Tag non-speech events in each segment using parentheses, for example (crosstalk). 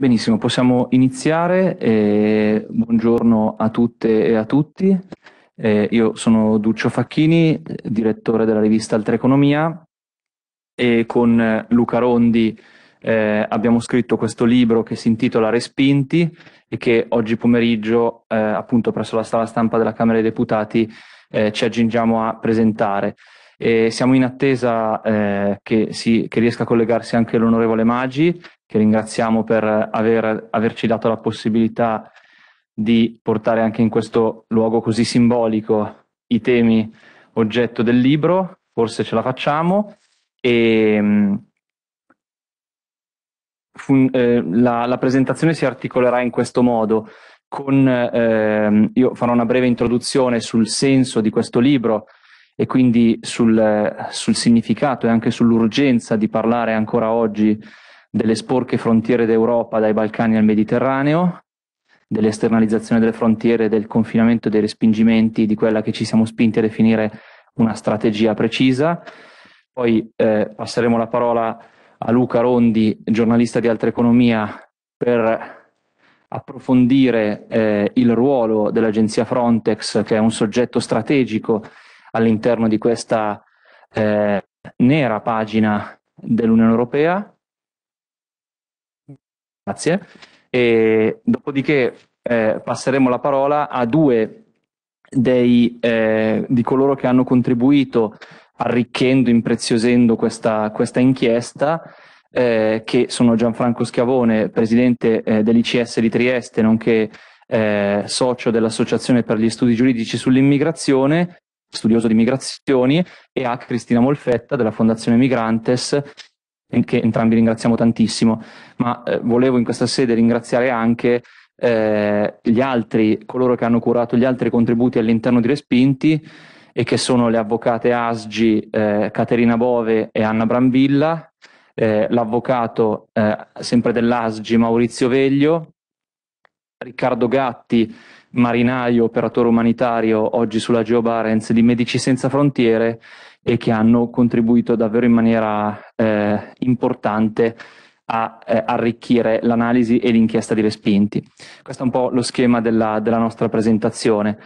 Benissimo, possiamo iniziare. Eh, buongiorno a tutte e a tutti. Eh, io sono Duccio Facchini, direttore della rivista Altra Economia e con Luca Rondi eh, abbiamo scritto questo libro che si intitola Respinti e che oggi pomeriggio eh, appunto presso la sala stampa della Camera dei Deputati eh, ci aggiungiamo a presentare. E siamo in attesa eh, che, si, che, riesca a collegarsi anche l'onorevole Maggi, che ringraziamo per aver, averci dato la possibilità di portare anche in questo luogo così simbolico i temi oggetto del libro, forse ce la facciamo. E, mm, fun, eh, la, la presentazione si articolerà in questo modo. Con, ehm, io farò una breve introduzione sul senso di questo libro, e quindi sul, sul significato e anche sull'urgenza di parlare ancora oggi delle sporche frontiere d'Europa dai Balcani al Mediterraneo, dell'esternalizzazione delle frontiere, del confinamento dei respingimenti, di quella che ci siamo spinti a definire una strategia precisa. Poi eh, passeremo la parola a Luca Rondi, giornalista di Altra Economia, per approfondire eh, il ruolo dell'agenzia Frontex, che è un soggetto strategico all'interno di questa eh, nera pagina dell'Unione Europea. Grazie. E dopodiché eh, passeremo la parola a due dei, eh, di coloro che hanno contribuito arricchendo, impreziosendo questa, questa inchiesta, eh, che sono Gianfranco Schiavone, presidente eh, dell'ICS di Trieste, nonché eh, socio dell'Associazione per gli Studi Giuridici sull'Immigrazione, studioso di migrazioni, e a Cristina Molfetta della Fondazione Migrantes, che entrambi ringraziamo tantissimo. Ma eh, volevo in questa sede ringraziare anche eh, gli altri, coloro che hanno curato gli altri contributi all'interno di Respinti e che sono le avvocate Asgi, eh, Caterina Bove e Anna Brambilla, eh, l'avvocato eh, sempre dell'Asgi Maurizio Veglio, Riccardo Gatti marinaio, operatore umanitario oggi sulla Geo Barents di Medici Senza Frontiere e che hanno contribuito davvero in maniera eh, importante a eh, arricchire l'analisi e l'inchiesta di respinti. Questo è un po' lo schema della, della nostra presentazione.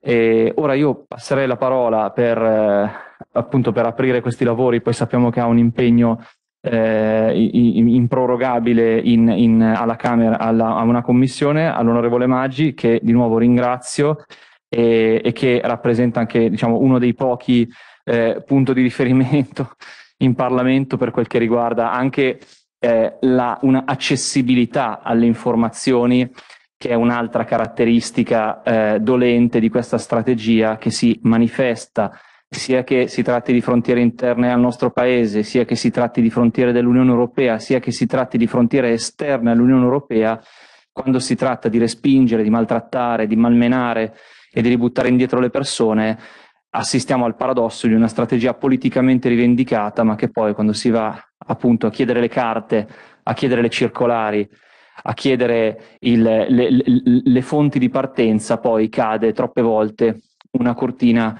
E ora io passerei la parola per, eh, appunto per aprire questi lavori, poi sappiamo che ha un impegno eh, improrogabile in, in, alla Camera, alla, a una commissione, all'onorevole Maggi, che di nuovo ringrazio e, e che rappresenta anche diciamo, uno dei pochi eh, punti di riferimento (laughs) in Parlamento per quel che riguarda anche eh, la, una accessibilità alle informazioni che è un'altra caratteristica eh, dolente di questa strategia che si manifesta sia che si tratti di frontiere interne al nostro paese, sia che si tratti di frontiere dell'Unione Europea, sia che si tratti di frontiere esterne all'Unione Europea, quando si tratta di respingere, di maltrattare, di malmenare e di ributtare indietro le persone, assistiamo al paradosso di una strategia politicamente rivendicata, ma che poi quando si va appunto a chiedere le carte, a chiedere le circolari, a chiedere il, le, le, le fonti di partenza, poi cade troppe volte una cortina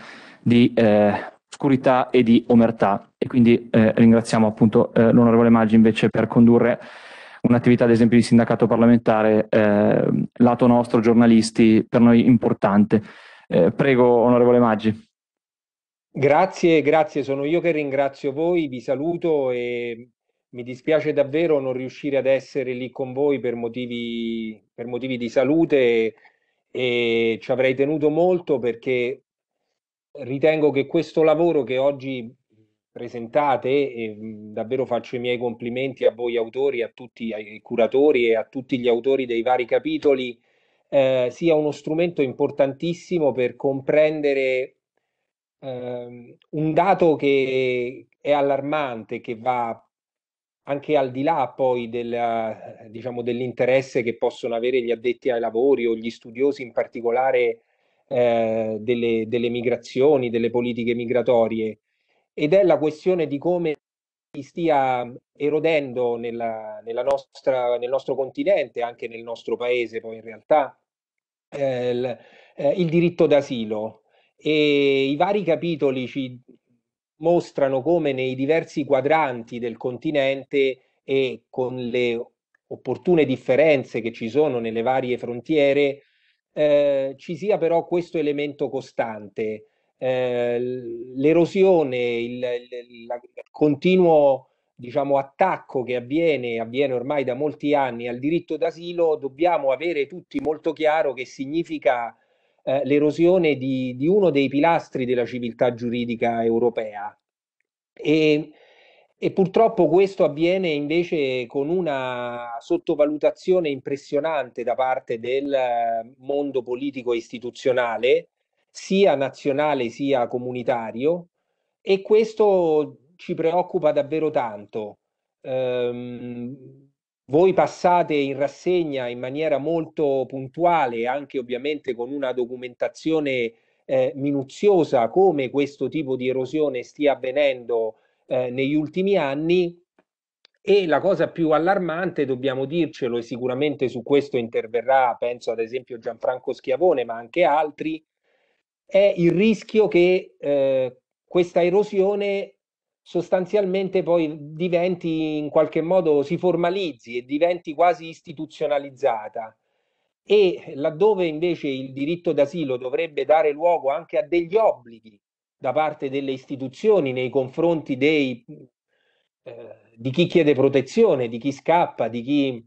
di eh, oscurità e di omertà. E quindi eh, ringraziamo appunto eh, l'onorevole Maggi invece per condurre un'attività ad esempio di sindacato parlamentare, eh, lato nostro, giornalisti, per noi importante. Eh, prego onorevole Maggi. Grazie, grazie, sono io che ringrazio voi, vi saluto e mi dispiace davvero non riuscire ad essere lì con voi per motivi, per motivi di salute e ci avrei tenuto molto perché ritengo che questo lavoro che oggi presentate e davvero faccio i miei complimenti a voi autori, a tutti i curatori e a tutti gli autori dei vari capitoli, eh, sia uno strumento importantissimo per comprendere eh, un dato che è allarmante, che va anche al di là poi del, diciamo, dell'interesse che possono avere gli addetti ai lavori o gli studiosi in particolare eh, delle, delle, migrazioni, delle politiche migratorie, ed è la questione di come si stia erodendo nella, nella nostra, nel nostro continente, anche nel nostro paese poi in realtà, eh, il, eh, il diritto d'asilo. E i vari capitoli ci mostrano come nei diversi quadranti del continente e con le opportune differenze che ci sono nelle varie frontiere, Ehm, ci sia però questo elemento costante, eh, l'erosione, il, il, il, continuo diciamo, attacco che avviene, avviene ormai da molti anni al diritto d'asilo, dobbiamo avere tutti molto chiaro che significa eh, l'erosione di, di, uno dei pilastri della civiltà giuridica europea. E, e purtroppo questo avviene invece con una sottovalutazione impressionante da parte del eh, mondo politico istituzionale, sia nazionale sia comunitario, e questo ci preoccupa davvero tanto. Ehm, voi passate in rassegna in maniera molto puntuale, anche ovviamente con una documentazione eh, minuziosa, come questo tipo di erosione stia avvenendo eh, negli ultimi anni e la cosa più allarmante, dobbiamo dircelo, e sicuramente su questo interverrà, penso ad esempio Gianfranco Schiavone, ma anche altri, è il rischio che eh, questa erosione sostanzialmente poi diventi in qualche modo, si formalizzi e diventi quasi istituzionalizzata. E laddove invece il diritto d'asilo dovrebbe dare luogo anche a degli obblighi da parte delle istituzioni nei confronti dei, eh, di chi chiede protezione, di chi scappa, di chi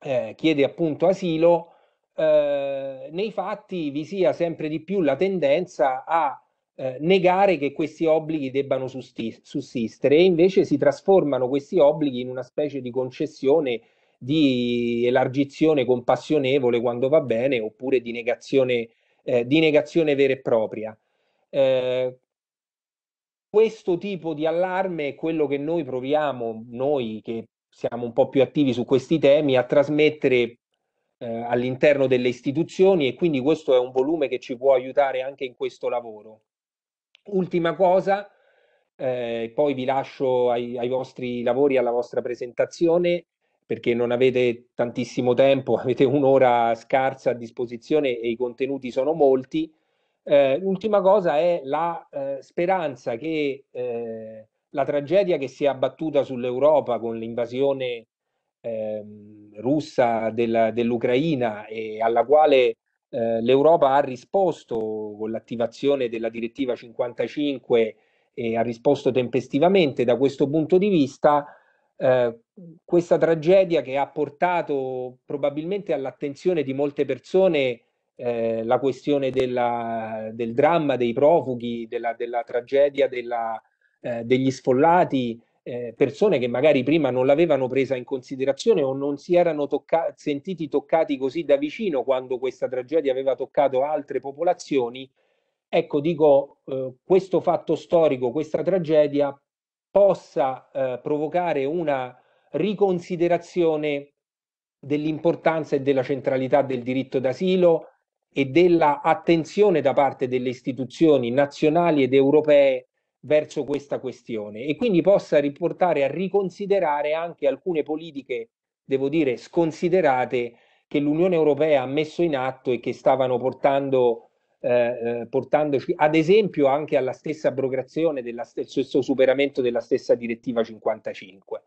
eh, chiede appunto asilo, eh, nei fatti vi sia sempre di più la tendenza a eh, negare che questi obblighi debbano sussistere e invece si trasformano questi obblighi in una specie di concessione di elargizione compassionevole quando va bene oppure di negazione, eh, di negazione vera e propria. Ehm, questo tipo di allarme è quello che noi proviamo, noi che siamo un po' più attivi su questi temi, a trasmettere eh, all'interno delle istituzioni e quindi questo è un volume che ci può aiutare anche in questo lavoro. Ultima cosa, eh, poi vi lascio ai, ai, vostri lavori, alla vostra presentazione, perché non avete tantissimo tempo, (laughs) avete un'ora scarsa a disposizione e i contenuti sono molti. Eh, l'ultima cosa è la eh, speranza che eh, la tragedia che si è abbattuta sull'Europa con l'invasione ehm, russa della, dell'Ucraina e alla quale eh, l'Europa ha risposto con l'attivazione della direttiva 55 e ha risposto tempestivamente da questo punto di vista eh, questa tragedia che ha portato probabilmente all'attenzione di molte persone eh, la questione della, del dramma dei profughi, della, della tragedia della, eh, degli sfollati, eh, persone che magari prima non l'avevano presa in considerazione o non si erano tocca- sentiti toccati così da vicino quando questa tragedia aveva toccato altre popolazioni. Ecco, dico, eh, questo fatto storico, questa tragedia possa eh, provocare una riconsiderazione dell'importanza e della centralità del diritto d'asilo, e della attenzione da parte delle istituzioni nazionali ed europee verso questa questione e quindi possa riportare a riconsiderare anche alcune politiche, devo dire, sconsiderate che l'Unione Europea ha messo in atto e che stavano portando, eh, eh portandoci, ad esempio, anche alla stessa abrogazione, dello stesso superamento della stessa direttiva 55.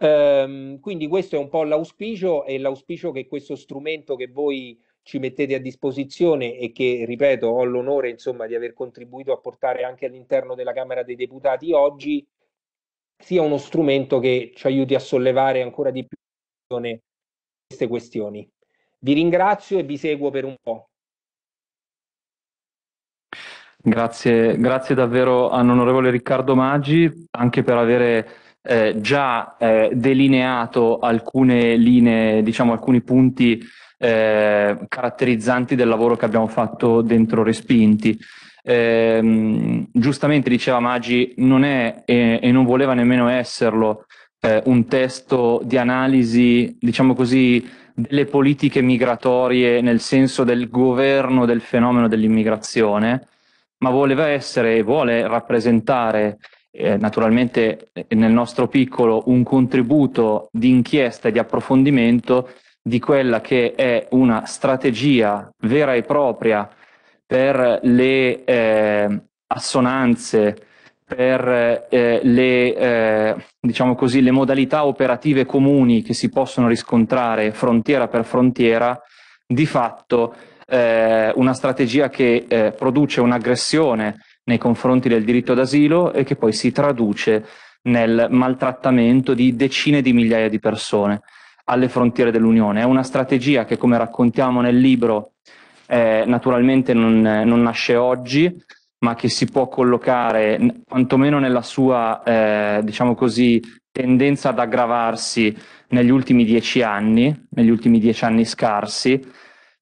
Ehm, quindi questo è un po' l'auspicio e l'auspicio che questo strumento che voi ci mettete a disposizione e che, ripeto, ho l'onore insomma, di aver contribuito a portare anche all'interno della Camera dei Deputati oggi, sia uno strumento che ci aiuti a sollevare ancora di più queste questioni. Vi ringrazio e vi seguo per un po'. Grazie, grazie davvero all'onorevole Riccardo Maggi anche per avere eh, già eh, delineato alcune linee, diciamo alcuni punti eh, caratterizzanti del lavoro che abbiamo fatto dentro Respinti. Eh, giustamente diceva Maggi, non è e, e non voleva nemmeno esserlo eh, un testo di analisi, diciamo così, delle politiche migratorie nel senso del governo del fenomeno dell'immigrazione, ma voleva essere e vuole rappresentare eh, naturalmente nel nostro piccolo un contributo di inchiesta e di approfondimento di quella che è una strategia vera e propria per le eh, assonanze, per eh, le, eh, diciamo così, le modalità operative comuni che si possono riscontrare frontiera per frontiera, di fatto eh, una strategia che eh, produce un'aggressione nei confronti del diritto d'asilo e che poi si traduce nel maltrattamento di decine di migliaia di persone alle frontiere dell'Unione. È una strategia che, come raccontiamo nel libro, eh, naturalmente non, non, nasce oggi, ma che si può collocare quantomeno nella sua, eh, diciamo così, tendenza ad aggravarsi negli ultimi dieci anni, negli ultimi dieci anni scarsi.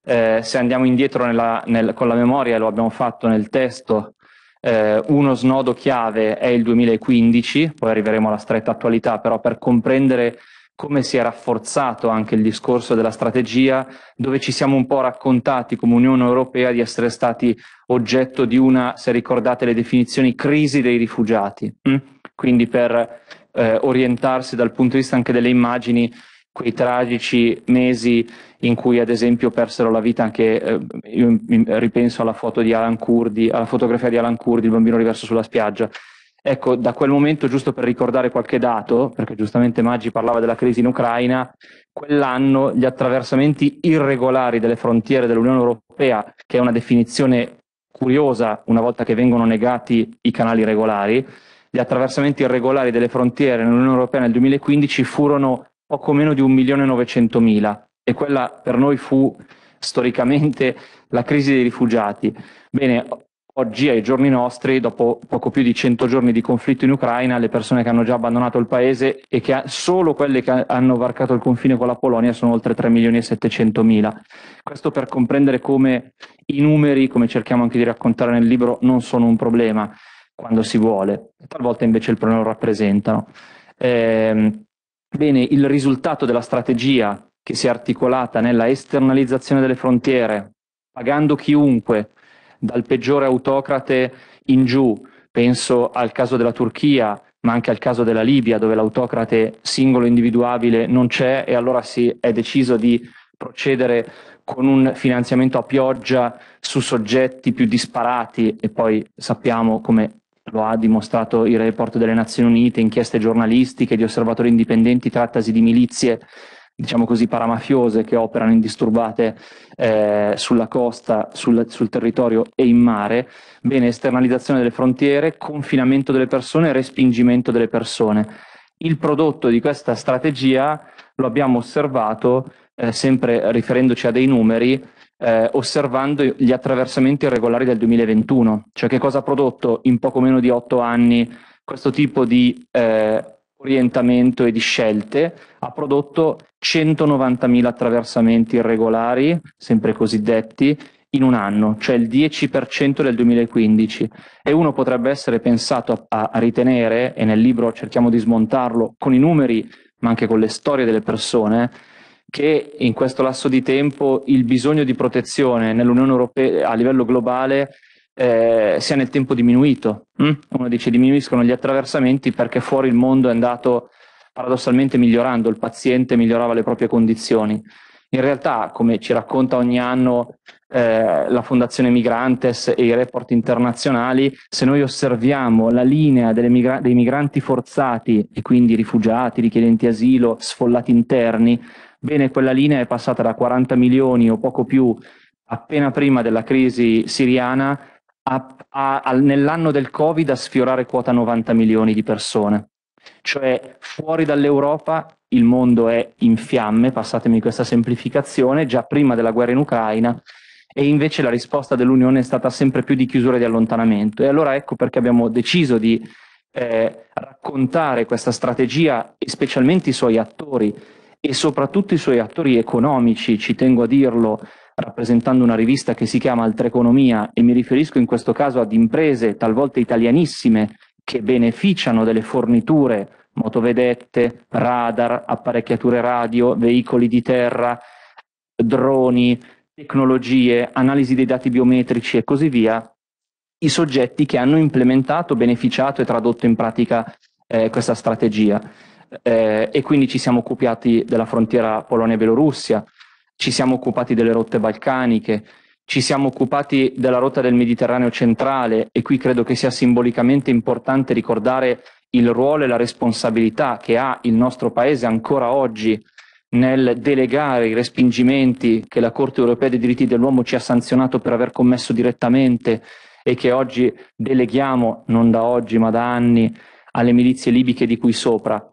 Eh, se andiamo indietro nella, nel, con la memoria, lo abbiamo fatto nel testo, eh, uno snodo chiave è il 2015, poi arriveremo alla stretta attualità, però per comprendere come si è rafforzato anche il discorso della strategia, dove ci siamo un po' raccontati come Unione Europea di essere stati oggetto di una, se ricordate le definizioni, crisi dei rifugiati. Hm? Quindi per eh, orientarsi dal punto di vista anche delle immagini, quei tragici mesi in cui ad esempio persero la vita anche, eh, io ripenso alla foto di Alan Kurdi, alla fotografia di Alan Kurdi, il bambino riverso sulla spiaggia, Ecco, da quel momento, giusto per ricordare qualche dato, perché giustamente Maggi parlava della crisi in Ucraina, quell'anno gli attraversamenti irregolari delle frontiere dell'Unione Europea, che è una definizione curiosa una volta che vengono negati i canali regolari, gli attraversamenti irregolari delle frontiere nell'Unione Europea nel 2015 furono poco meno di 1.900.000 e quella per noi fu storicamente la crisi dei rifugiati. Bene, Oggi, ai giorni nostri, dopo poco più di 100 giorni di conflitto in Ucraina, le persone che hanno già abbandonato il paese e che ha, solo quelle che hanno varcato il confine con la Polonia sono oltre 3 milioni e 700 mila. Questo per comprendere come i numeri, come cerchiamo anche di raccontare nel libro, non sono un problema quando si vuole, talvolta invece il problema lo rappresentano. Eh, bene, il risultato della strategia che si è articolata nella esternalizzazione delle frontiere, pagando chiunque, dal peggiore autocrate in giù, penso al caso della Turchia, ma anche al caso della Libia, dove l'autocrate singolo individuabile non c'è e allora si è deciso di procedere con un finanziamento a pioggia su soggetti più disparati e poi sappiamo come lo ha dimostrato il report delle Nazioni Unite, inchieste giornalistiche di osservatori indipendenti, trattasi di milizie diciamo così, paramafiose che operano indisturbate eh, sulla costa, sul, sul, territorio e in mare, bene, esternalizzazione delle frontiere, confinamento delle persone, respingimento delle persone. Il prodotto di questa strategia lo abbiamo osservato, eh, sempre riferendoci a dei numeri, eh, osservando gli attraversamenti irregolari del 2021, cioè che cosa ha prodotto in poco meno di otto anni questo tipo di eh, orientamento e di scelte, ha prodotto 190.000 attraversamenti irregolari, sempre cosiddetti, in un anno, cioè il 10% del 2015. E uno potrebbe essere pensato a, a, ritenere, e nel libro cerchiamo di smontarlo con i numeri, ma anche con le storie delle persone, che in questo lasso di tempo il bisogno di protezione nell'Unione Europea a livello globale eh, sia nel tempo diminuito. Mm? Uno dice diminuiscono gli attraversamenti perché fuori il mondo è andato paradossalmente migliorando, il paziente migliorava le proprie condizioni. In realtà, come ci racconta ogni anno eh, la Fondazione Migrantes e i report internazionali, se noi osserviamo la linea migra- dei migranti forzati e quindi rifugiati, richiedenti asilo, sfollati interni, bene, quella linea è passata da 40 milioni o poco più appena prima della crisi siriana nell'anno del Covid a sfiorare quota 90 milioni di persone. Cioè fuori dall'Europa il mondo è in fiamme, passatemi questa semplificazione, già prima della guerra in Ucraina e invece la risposta dell'Unione è stata sempre più di chiusura e di allontanamento. E allora ecco perché abbiamo deciso di eh, raccontare questa strategia specialmente i suoi attori e soprattutto i suoi attori economici, ci tengo a dirlo, rappresentando una rivista che si chiama Altreconomia e mi riferisco in questo caso ad imprese talvolta italianissime che beneficiano delle forniture, motovedette, radar, apparecchiature radio, veicoli di terra, droni, tecnologie, analisi dei dati biometrici e così via, i soggetti che hanno implementato, beneficiato e tradotto in pratica eh, questa strategia. Eh, e quindi ci siamo occupati della frontiera Polonia-Belorussia, ci siamo occupati delle rotte balcaniche, ci siamo occupati della rotta del Mediterraneo centrale e qui credo che sia simbolicamente importante ricordare il ruolo e la responsabilità che ha il nostro Paese ancora oggi nel delegare i respingimenti che la Corte europea dei diritti dell'uomo ci ha sanzionato per aver commesso direttamente e che oggi deleghiamo, non da oggi ma da anni, alle milizie libiche di qui sopra.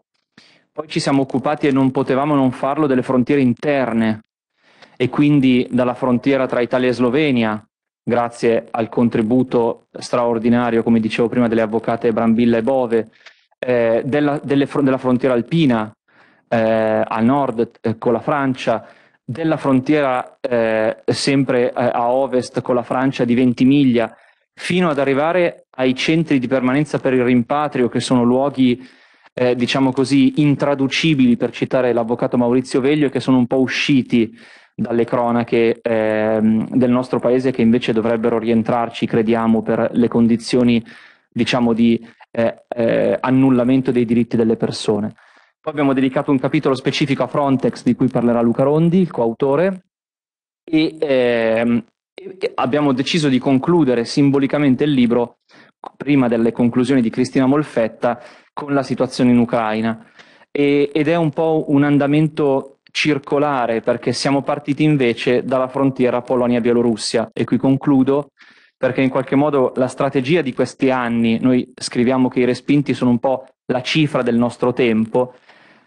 Poi ci siamo occupati e non potevamo non farlo delle frontiere interne e quindi dalla frontiera tra Italia e Slovenia, grazie al contributo straordinario, come dicevo prima, delle avvocate Brambilla e Bove, eh, della, fr- della, frontiera alpina eh, a nord eh, con la Francia, della frontiera eh, sempre eh, a ovest con la Francia di Ventimiglia, fino ad arrivare ai centri di permanenza per il rimpatrio, che sono luoghi eh, diciamo così, intraducibili, per citare l'avvocato Maurizio Veglio, che sono un po' usciti dalle cronache ehm, del nostro paese che invece dovrebbero rientrarci, crediamo, per le condizioni diciamo, di eh, eh, annullamento dei diritti delle persone. Poi abbiamo dedicato un capitolo specifico a Frontex, di cui parlerà Luca Rondi, il coautore, e ehm, abbiamo deciso di concludere simbolicamente il libro, prima delle conclusioni di Cristina Molfetta, con la situazione in Ucraina. E, ed è un po' un andamento circolare perché siamo partiti invece dalla frontiera Polonia-Bielorussia e qui concludo perché in qualche modo la strategia di questi anni, noi scriviamo che i respinti sono un po' la cifra del nostro tempo,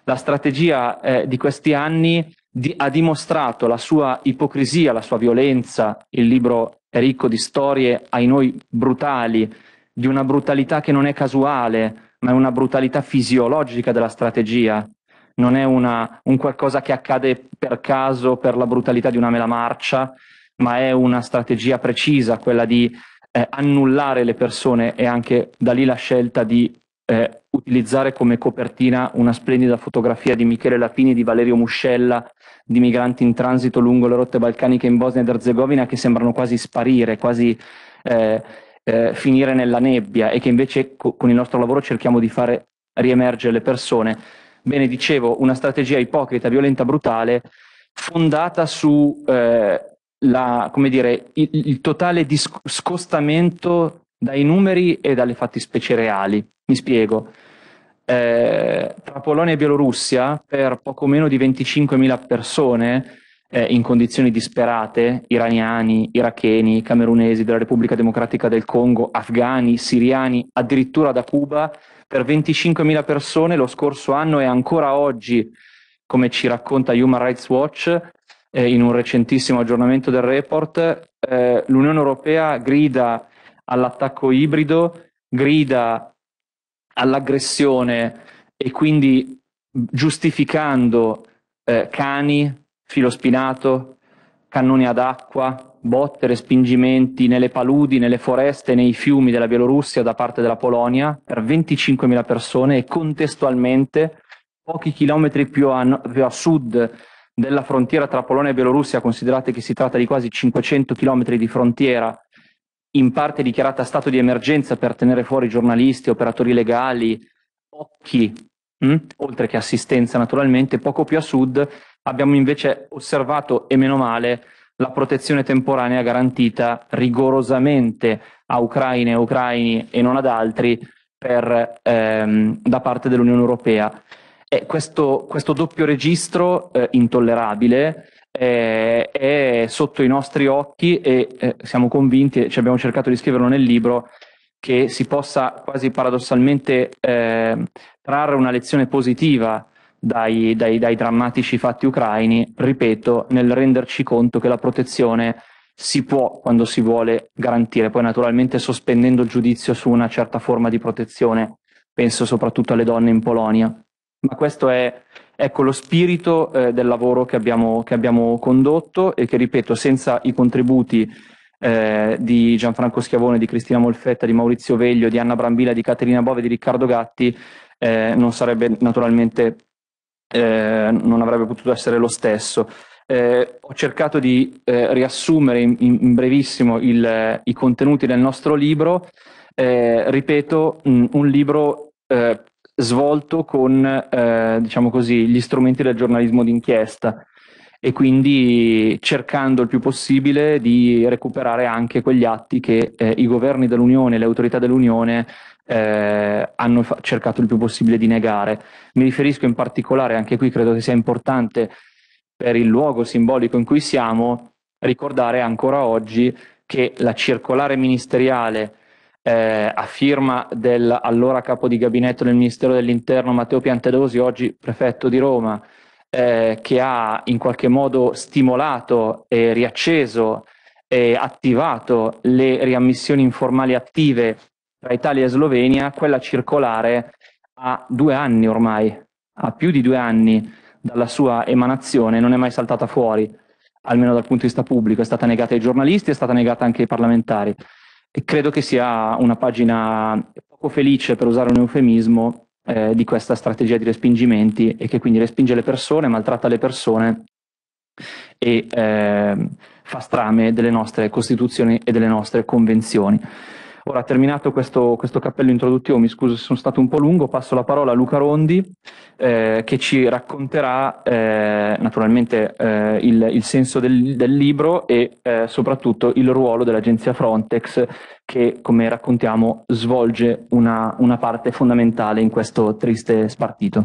la strategia eh, di questi anni di, ha dimostrato la sua ipocrisia, la sua violenza, il libro è ricco di storie ai noi brutali, di una brutalità che non è casuale, ma è una brutalità fisiologica della strategia, non è una, un qualcosa che accade per caso, per la brutalità di una mela marcia, ma è una strategia precisa, quella di eh, annullare le persone e anche da lì la scelta di eh, utilizzare come copertina una splendida fotografia di Michele Lapini e di Valerio Muscella di migranti in transito lungo le rotte balcaniche in Bosnia ed Erzegovina che sembrano quasi sparire, quasi eh, eh, finire nella nebbia e che invece co- con il nostro lavoro cerchiamo di fare riemergere le persone Bene, dicevo, una strategia ipocrita, violenta, brutale, fondata su eh, la, come dire, il, il totale disc- scostamento dai numeri e dalle fattispecie reali. Mi spiego. Eh, tra Polonia e Bielorussia, per poco meno di 25.000 persone eh, in condizioni disperate, iraniani, iracheni, camerunesi della Repubblica Democratica del Congo, afghani, siriani, addirittura da Cuba, per 25.000 persone lo scorso anno e ancora oggi, come ci racconta Human Rights Watch eh, in un recentissimo aggiornamento del report, eh, l'Unione Europea grida all'attacco ibrido, grida all'aggressione e quindi giustificando eh, cani, filo spinato, cannoni ad acqua, botte, respingimenti nelle paludi, nelle foreste, nei fiumi della Bielorussia da parte della Polonia per 25.000 persone e contestualmente pochi chilometri più a, più a sud della frontiera tra Polonia e Bielorussia, considerate che si tratta di quasi 500 chilometri di frontiera in parte dichiarata stato di emergenza per tenere fuori giornalisti, operatori legali, occhi, mh? Hm? oltre che assistenza naturalmente, poco più a sud abbiamo invece osservato, e meno male, la protezione temporanea garantita rigorosamente a ucraine e ucraini e non ad altri per, ehm, da parte dell'Unione Europea. E questo, questo doppio registro eh, intollerabile eh, è sotto i nostri occhi e eh, siamo convinti, ci abbiamo cercato di scriverlo nel libro, che si possa quasi paradossalmente ehm, trarre una lezione positiva dai, dai, dai drammatici fatti ucraini, ripeto, nel renderci conto che la protezione si può, quando si vuole, garantire, poi naturalmente sospendendo il giudizio su una certa forma di protezione, penso soprattutto alle donne in Polonia. Ma questo è ecco, lo spirito eh, del lavoro che abbiamo, che abbiamo, condotto e che, ripeto, senza i contributi eh, di Gianfranco Schiavone, di Cristina Molfetta, di Maurizio Veglio, di Anna Brambilla, di Caterina Bove, di Riccardo Gatti, eh, non sarebbe naturalmente eh, non avrebbe potuto essere lo stesso. Eh, ho cercato di eh, riassumere in, in brevissimo il, eh, i contenuti del nostro libro, eh, ripeto, mh, mm, un libro eh, svolto con, diciamo così, gli strumenti del giornalismo d'inchiesta e quindi cercando il più possibile di recuperare anche quegli atti che i governi dell'Unione e le autorità dell'Unione eh, hanno fa- cercato il più possibile di negare. Mi riferisco in particolare, anche qui credo che sia importante per il luogo simbolico in cui siamo, ricordare ancora oggi che la circolare ministeriale eh, a firma dell'allora capo di gabinetto del Ministero dell'Interno Matteo Piantedosi, oggi prefetto di Roma, eh, che ha in qualche modo stimolato e riacceso e attivato le riammissioni informali attive tra Italia e Slovenia, quella circolare ha due anni ormai, ha più di due anni dalla sua emanazione, non è mai saltata fuori, almeno dal punto di vista pubblico, è stata negata ai giornalisti, è stata negata anche ai parlamentari. E credo che sia una pagina poco felice, per usare un eufemismo, eh, di questa strategia di respingimenti e che quindi respinge le persone, maltratta le persone e eh, fa strame delle nostre costituzioni e delle nostre convenzioni. Ora, terminato questo, questo, cappello introduttivo, mi scuso se sono stato un po' lungo, passo la parola a Luca Rondi eh, che ci racconterà eh, naturalmente eh, il, il, senso del, del libro e eh, soprattutto il ruolo dell'agenzia Frontex che, come raccontiamo, svolge una, una parte fondamentale in questo triste spartito.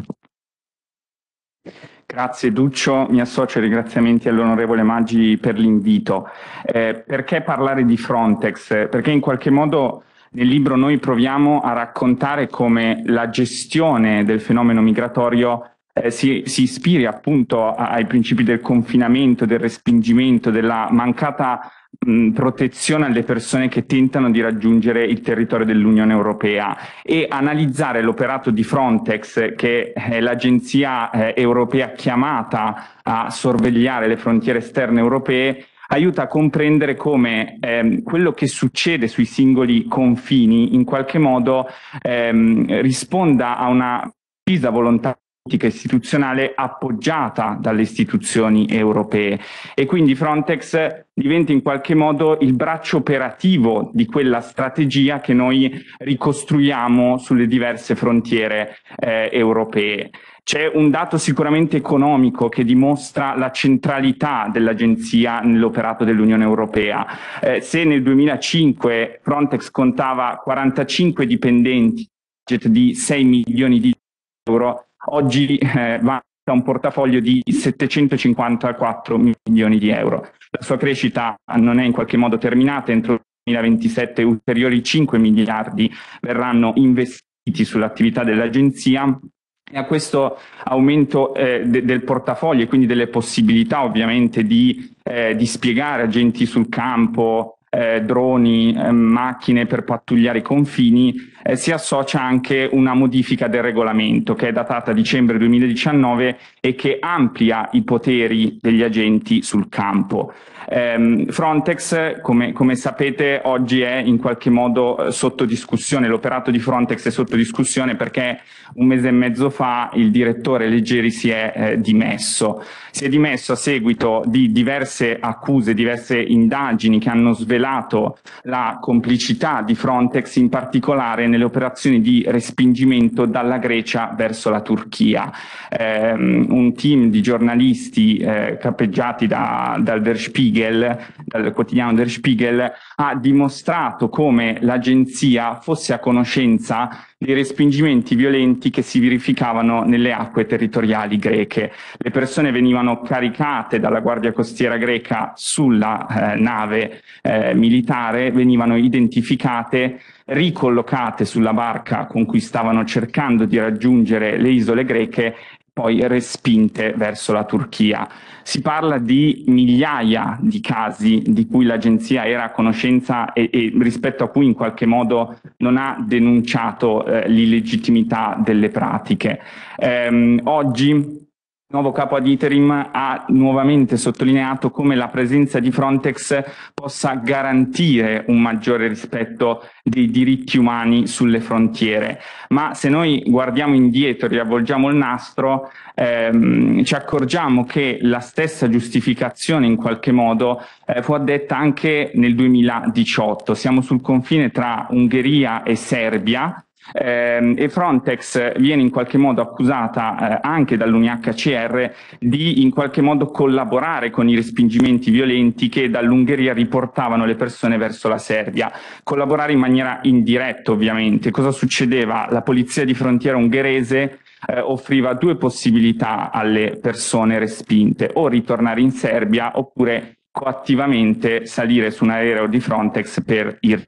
Grazie Duccio, mi associo ai ringraziamenti all'onorevole Maggi per l'invito. Eh, perché parlare di Frontex? Perché in qualche modo nel libro noi proviamo a raccontare come la gestione del fenomeno migratorio eh, si, si, ispiri appunto ai principi del confinamento, del respingimento, della mancata mh, mm, protezione alle persone che tentano di raggiungere il territorio dell'Unione Europea e analizzare l'operato di Frontex, che è eh, l'agenzia eh, europea chiamata a sorvegliare le frontiere esterne europee, aiuta a comprendere come ehm, quello che succede sui singoli confini in qualche modo ehm, risponda a una precisa volontà politica istituzionale appoggiata dalle istituzioni europee e quindi Frontex diventa in qualche modo il braccio operativo di quella strategia che noi ricostruiamo sulle diverse frontiere eh, europee. C'è un dato sicuramente economico che dimostra la centralità dell'agenzia nell'operato dell'Unione Europea. Eh, se nel 2005 Frontex contava 45 dipendenti, di 6 milioni di euro, Oggi eh, va da un portafoglio di 754 milioni di euro. La sua crescita non è in qualche modo terminata, entro il 2027 ulteriori 5 miliardi verranno investiti sull'attività dell'agenzia e a questo aumento eh, de- del portafoglio e quindi delle possibilità ovviamente di, eh, di spiegare agenti sul campo eh, droni, eh, macchine per pattugliare i confini, eh, si associa anche una modifica del regolamento che è datata dicembre 2019 e che amplia i poteri degli agenti sul campo. Ehm, Frontex, come, come, sapete, oggi è in qualche modo eh, sotto discussione, l'operato di Frontex è sotto discussione perché un mese e mezzo fa il direttore Leggeri si è eh, dimesso. Si è dimesso a seguito di diverse accuse, diverse indagini che hanno svelato rivelato la complicità di Frontex in particolare nelle operazioni di respingimento dalla Grecia verso la Turchia. Eh, un team di giornalisti eh, capeggiati da, dal Der Spiegel, dal quotidiano Der Spiegel, ha dimostrato come l'agenzia fosse a conoscenza dei respingimenti violenti che si verificavano nelle acque territoriali greche. Le persone venivano caricate dalla Guardia Costiera greca sulla eh, nave eh, militare, venivano identificate, ricollocate sulla barca con cui stavano cercando di raggiungere le isole greche poi respinte verso la Turchia. Si parla di migliaia di casi di cui l'agenzia era a conoscenza e, e rispetto a cui in qualche modo non ha denunciato eh, l'illegittimità delle pratiche. Ehm, oggi il nuovo capo ad interim ha nuovamente sottolineato come la presenza di Frontex possa garantire un maggiore rispetto dei diritti umani sulle frontiere. Ma se noi guardiamo indietro e riavvolgiamo il nastro, ehm, ci accorgiamo che la stessa giustificazione in qualche modo eh, fu addetta anche nel 2018. Siamo sul confine tra Ungheria e Serbia, eh, e Frontex viene in qualche modo accusata eh, anche dall'UNHCR di in qualche modo collaborare con i respingimenti violenti che dall'Ungheria riportavano le persone verso la Serbia, collaborare in maniera indiretta ovviamente. Cosa succedeva? La polizia di frontiera ungherese eh, offriva due possibilità alle persone respinte, o ritornare in Serbia oppure coattivamente salire su un aereo di Frontex per ir.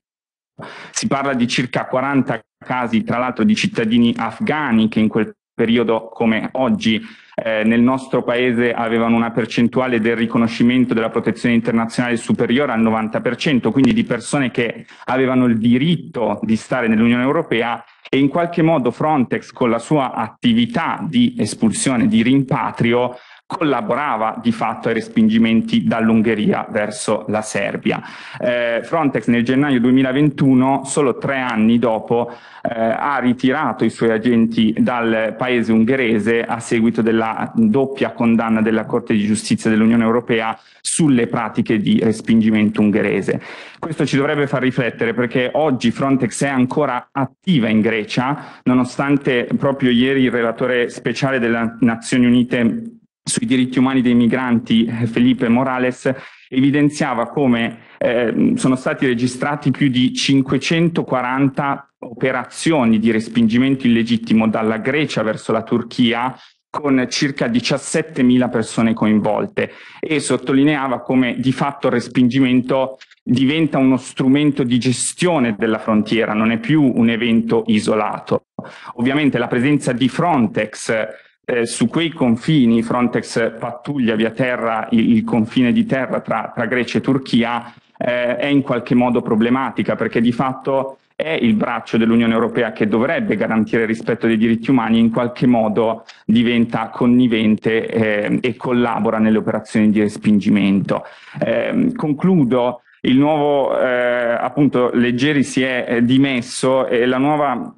Si parla di circa 40 casi tra l'altro di cittadini afghani che in quel periodo come oggi eh, nel nostro paese avevano una percentuale del riconoscimento della protezione internazionale superiore al 90%, quindi di persone che avevano il diritto di stare nell'Unione Europea e in qualche modo Frontex con la sua attività di espulsione, di rimpatrio, collaborava di fatto ai respingimenti dall'Ungheria verso la Serbia. Eh, Frontex nel gennaio 2021, solo tre anni dopo, eh, ha ritirato i suoi agenti dal paese ungherese a seguito della doppia condanna della Corte di Giustizia dell'Unione Europea sulle pratiche di respingimento ungherese. Questo ci dovrebbe far riflettere perché oggi Frontex è ancora attiva in Grecia, nonostante proprio ieri il relatore speciale delle Nazioni Unite sui diritti umani dei migranti eh, Felipe Morales evidenziava come eh, sono stati registrati più di 540 operazioni di respingimento illegittimo dalla Grecia verso la Turchia con circa 17.000 persone coinvolte e sottolineava come di fatto il respingimento diventa uno strumento di gestione della frontiera, non è più un evento isolato. Ovviamente la presenza di Frontex eh, su quei confini Frontex pattuglia via terra il, il confine di terra tra, tra Grecia e Turchia eh, è in qualche modo problematica perché di fatto è il braccio dell'Unione Europea che dovrebbe garantire il rispetto dei diritti umani in qualche modo diventa connivente eh, e collabora nelle operazioni di respingimento. Eh, concludo, il nuovo eh, appunto Leggeri si è eh, dimesso e la nuova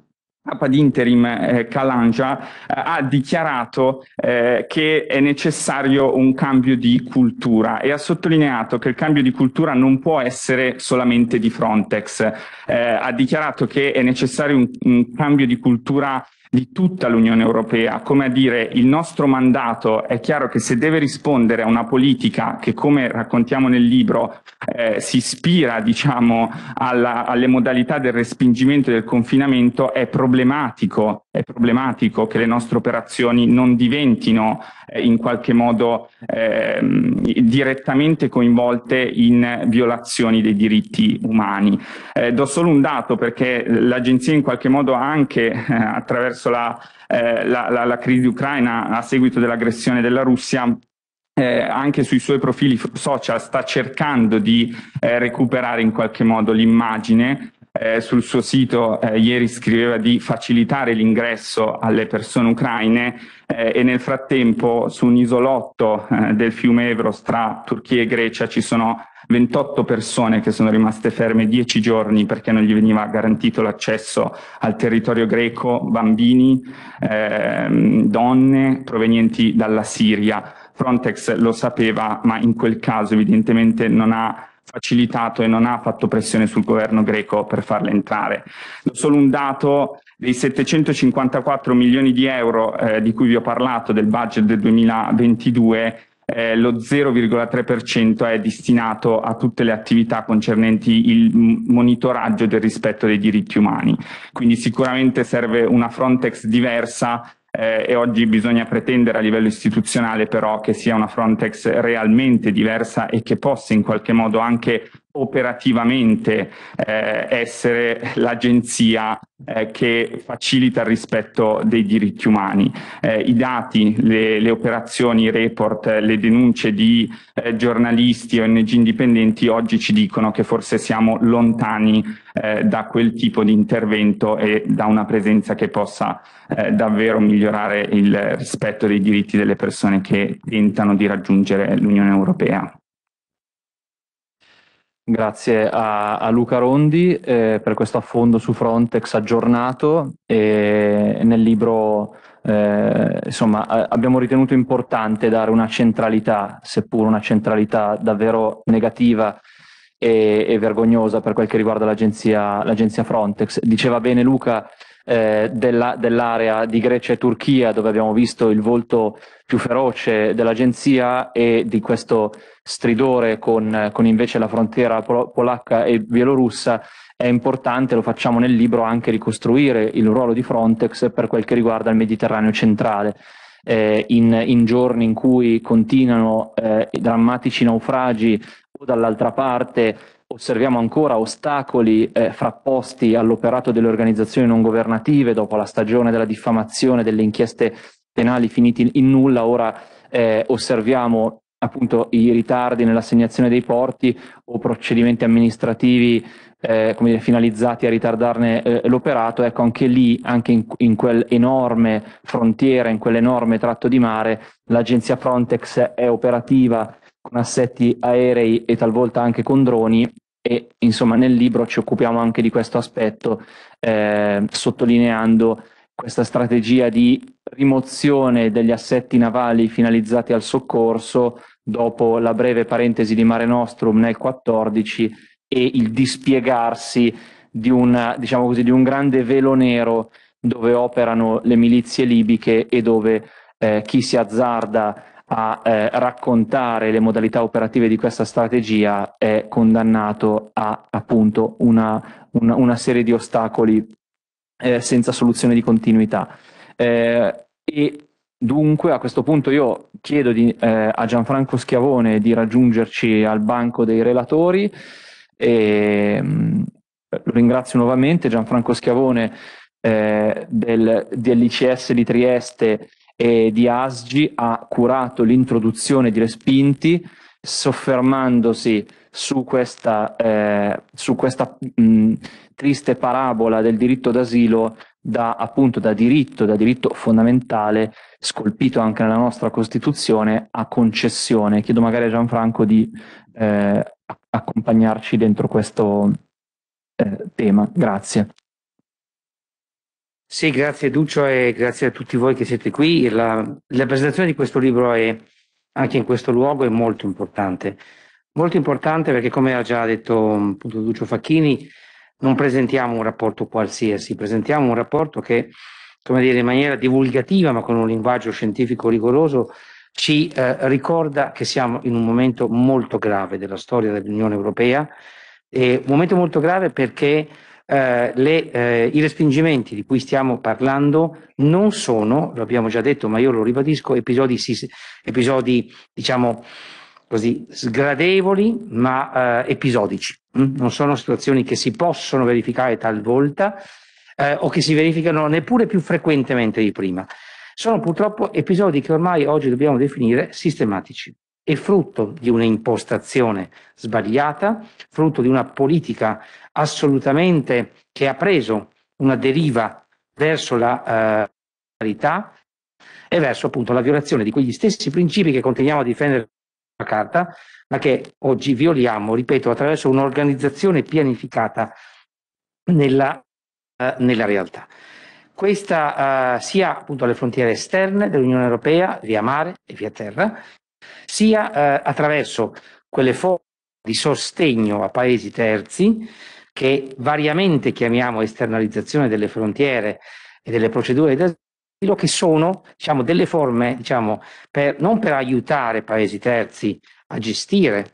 ad interim eh, Calangia eh, ha dichiarato eh, che è necessario un cambio di cultura e ha sottolineato che il cambio di cultura non può essere solamente di Frontex. Eh, ha dichiarato che è necessario un, un cambio di cultura di tutta l'Unione Europea, come a dire il nostro mandato è chiaro che se deve rispondere a una politica che come raccontiamo nel libro eh, si ispira diciamo alla, alle modalità del respingimento e del confinamento è problematico, è problematico che le nostre operazioni non diventino eh, in qualche modo eh, direttamente coinvolte in violazioni dei diritti umani. Eh, do solo un dato perché l'agenzia in qualche modo anche eh, attraverso attraverso la, eh, la, la, la crisi ucraina a seguito dell'aggressione della Russia eh, anche sui suoi profili social sta cercando di eh, recuperare in qualche modo l'immagine. Eh, sul suo sito eh, ieri scriveva di facilitare l'ingresso alle persone ucraine eh, e nel frattempo su un isolotto eh, del fiume Evros tra Turchia e Grecia ci sono 28 persone che sono rimaste ferme 10 giorni perché non gli veniva garantito l'accesso al territorio greco, bambini, eh, donne provenienti dalla Siria. Frontex lo sapeva, ma in quel caso evidentemente non ha facilitato e non ha fatto pressione sul governo greco per farle entrare. Solo un dato dei 754 milioni di euro eh, di cui vi ho parlato del budget del 2022 eh, lo 0,3% è destinato a tutte le attività concernenti il monitoraggio del rispetto dei diritti umani. Quindi sicuramente serve una Frontex diversa eh, e oggi bisogna pretendere a livello istituzionale però che sia una Frontex realmente diversa e che possa in qualche modo anche operativamente eh, essere l'agenzia eh, che facilita il rispetto dei diritti umani. Eh, I dati, le, le, operazioni, i report, le denunce di eh, giornalisti ONG indipendenti oggi ci dicono che forse siamo lontani eh, da quel tipo di intervento e da una presenza che possa eh, davvero migliorare il rispetto dei diritti delle persone che tentano di raggiungere l'Unione Europea. Grazie a, a Luca Rondi eh, per questo affondo su Frontex aggiornato e nel libro eh, insomma, abbiamo ritenuto importante dare una centralità, seppur una centralità davvero negativa e, e vergognosa per quel che riguarda l'agenzia, l'agenzia Frontex. Diceva bene Luca eh, della, dell'area di Grecia e Turchia, dove abbiamo visto il volto più feroce dell'agenzia e di questo stridore con, con invece la frontiera pol- polacca e bielorussa, è importante, lo facciamo nel libro, anche ricostruire il ruolo di Frontex per quel che riguarda il Mediterraneo centrale. Eh, in, in, giorni in cui continuano eh, i drammatici naufragi o dall'altra parte osserviamo ancora ostacoli eh, frapposti all'operato delle organizzazioni non governative dopo la stagione della diffamazione, delle inchieste penali finite in nulla, ora eh, osserviamo appunto i ritardi nell'assegnazione dei porti o procedimenti amministrativi eh, dire, finalizzati a ritardarne eh, l'operato, ecco anche lì, anche in, in quell'enorme frontiera, in quell'enorme tratto di mare, l'agenzia Frontex è operativa con assetti aerei e talvolta anche con droni e insomma nel libro ci occupiamo anche di questo aspetto eh, sottolineando questa strategia di rimozione degli assetti navali finalizzati al soccorso dopo la breve parentesi di Mare Nostrum nel 14 e il dispiegarsi di, una, diciamo così, di un grande velo nero dove operano le milizie libiche e dove eh, chi si azzarda a eh, raccontare le modalità operative di questa strategia è condannato a appunto una, una, una serie di ostacoli eh, senza soluzione di continuità. Eh, e dunque a questo punto io chiedo di, eh, a Gianfranco Schiavone di raggiungerci al banco dei relatori e ehm, lo ringrazio nuovamente Gianfranco Schiavone eh, del, dell'ICS di Trieste eh, di Asgi ha curato l'introduzione di Respinti soffermandosi su questa, eh, su questa mh, mm, triste parabola del diritto d'asilo da appunto da diritto, da diritto fondamentale scolpito anche nella nostra Costituzione a concessione. Chiedo magari a Gianfranco di eh, accompagnarci dentro questo eh, tema. Grazie. Sì, grazie Duccio e grazie a tutti voi che siete qui. La, la presentazione di questo libro è, anche in questo luogo è molto importante. Molto importante perché, come ha già detto appunto, Duccio Facchini, non presentiamo un rapporto qualsiasi, presentiamo un rapporto che, come dire, in maniera divulgativa, ma con un linguaggio scientifico rigoroso, ci eh, ricorda che siamo in un momento molto grave della storia dell'Unione Europea, e un momento molto grave perché eh, le, eh, i respingimenti di cui stiamo parlando non sono, lo abbiamo già detto, ma io lo ribadisco, episodi, episodi diciamo così, sgradevoli, ma eh, episodici. Mm? Non sono situazioni che si possono verificare talvolta eh, o che si verificano neppure più frequentemente di prima. Sono purtroppo episodi che ormai oggi dobbiamo definire sistematici è frutto di un'impostazione sbagliata, frutto di una politica assolutamente che ha preso una deriva verso la eh, e verso appunto la violazione di quegli stessi principi che continuiamo a difendere la carta, ma che oggi violiamo, ripeto, attraverso un'organizzazione pianificata nella, eh, nella realtà. Questa eh, sia appunto alle frontiere esterne dell'Unione Europea, via mare e via terra, sia eh, attraverso quelle forme di sostegno a paesi terzi che variamente chiamiamo esternalizzazione delle frontiere e delle procedure di asilo, che sono diciamo, delle forme diciamo, per, non per aiutare paesi terzi a gestire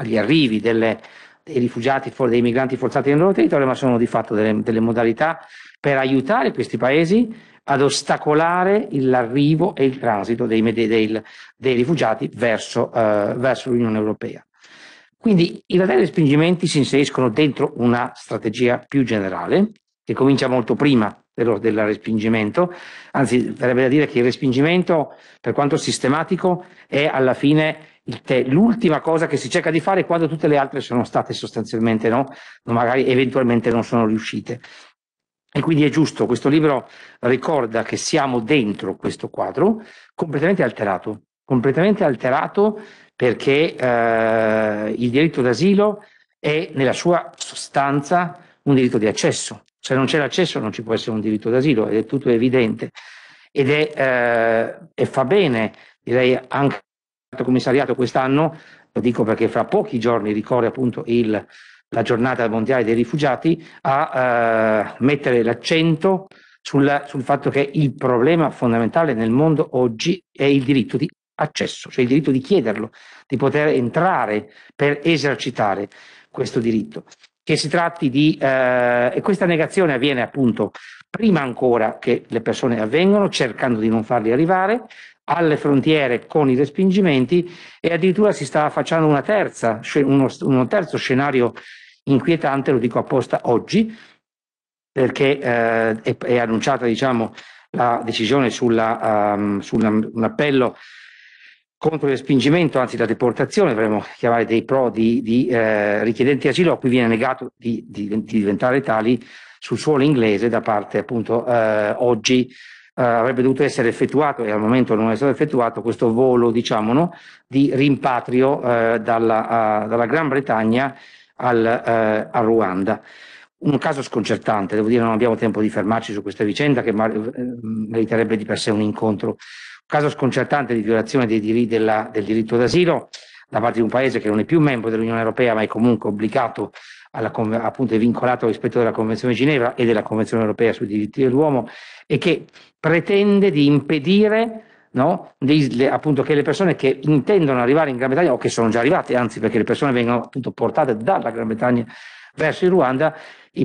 gli arrivi delle, dei rifugiati, dei migranti forzati nel loro territorio, ma sono di fatto delle, delle modalità per aiutare questi paesi ad ostacolare l'arrivo e il transito dei, dei, dei rifugiati verso, eh, verso l'Unione Europea. Quindi i radari respingimenti si inseriscono dentro una strategia più generale, che comincia molto prima del, del respingimento, anzi verrebbe da dire che il respingimento, per quanto sistematico, è alla fine l'ultima cosa che si cerca di fare quando tutte le altre sono state sostanzialmente no, magari eventualmente non sono riuscite. E quindi è giusto, questo libro ricorda che siamo dentro questo quadro completamente alterato, completamente alterato perché eh, il diritto d'asilo è nella sua sostanza un diritto di accesso. Se non c'è l'accesso non ci può essere un diritto d'asilo ed è tutto evidente. Ed è, eh, e fa bene, direi anche al commissariato quest'anno, lo dico perché fra pochi giorni ricorre appunto il la giornata mondiale dei rifugiati, a eh, mettere l'accento sul, sul, fatto che il problema fondamentale nel mondo oggi è il diritto di accesso, cioè il diritto di chiederlo, di poter entrare per esercitare questo diritto. Che si tratti di... Eh, e questa negazione avviene appunto prima ancora che le persone avvengano, cercando di non farli arrivare, alle frontiere con i respingimenti e addirittura si sta facendo una terza, uno, uno terzo scenario inquietante, lo dico apposta oggi, perché eh, è, è, annunciata diciamo, la decisione su um, ehm, un contro il respingimento, anzi la deportazione, dovremmo chiamare dei pro di, di eh, richiedenti asilo, a cui viene negato di, di, di diventare tali sul suolo inglese da parte appunto eh, oggi eh, avrebbe dovuto essere effettuato e al momento non è stato effettuato questo volo diciamo, no, di rimpatrio eh, dalla, uh, dalla, Gran Bretagna al, uh, eh, a Ruanda. Un caso sconcertante, devo dire non abbiamo tempo di fermarci su questa vicenda che eh, meriterebbe di per sé un incontro. Un caso sconcertante di violazione diri della, del diritto d'asilo da parte di un paese che non è più membro dell'Unione Europea ma è comunque obbligato alla, appunto è vincolato al rispetto della Convenzione di Ginevra e della Convenzione europea sui diritti dell'uomo e che pretende di impedire no, di, le, appunto, che le persone che intendono arrivare in Gran Bretagna o che sono già arrivate, anzi perché le persone vengono appunto, portate dalla Gran Bretagna verso il Ruanda,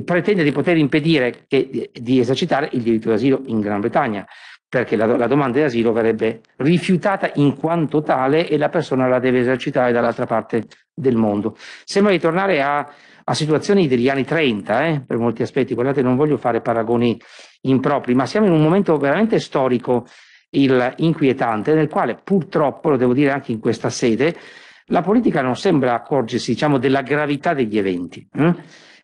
pretende di poter impedire che, di, di esercitare il diritto d'asilo in Gran Bretagna perché la, la, domanda di asilo verrebbe rifiutata in quanto tale e la persona la deve esercitare dall'altra parte del mondo. Sembra di tornare a a situazioni degli anni 30, eh, per molti aspetti, guardate, non voglio fare paragoni impropri, ma siamo in un momento veramente storico il inquietante, nel quale purtroppo, lo devo dire anche in questa sede, la politica non sembra accorgersi diciamo, della gravità degli eventi, eh?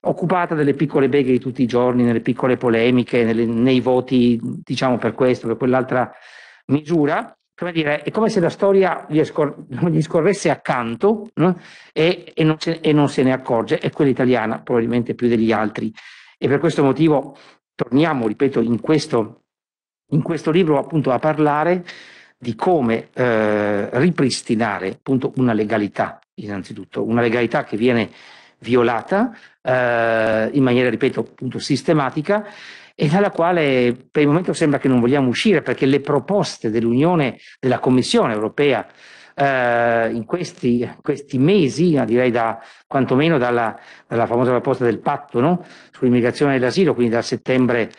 occupata delle piccole beghe di tutti i giorni, nelle piccole polemiche, nelle, nei voti diciamo, per questo, per quell'altra misura, come dire, è come se la storia gli, scor- (laughs) gli scorresse accanto no? e, e, non se, e non se ne accorge, è quella italiana probabilmente più degli altri. E per questo motivo torniamo, ripeto, in questo, in questo libro appunto a parlare di come eh, ripristinare appunto una legalità, innanzitutto, una legalità che viene violata eh, in maniera, ripeto, appunto sistematica e dalla quale per il momento sembra che non vogliamo uscire perché le proposte dell'Unione, della Commissione europea eh, in questi, questi mesi, direi da, quantomeno dalla, dalla, famosa proposta del patto no? sull'immigrazione e l'asilo, quindi da settembre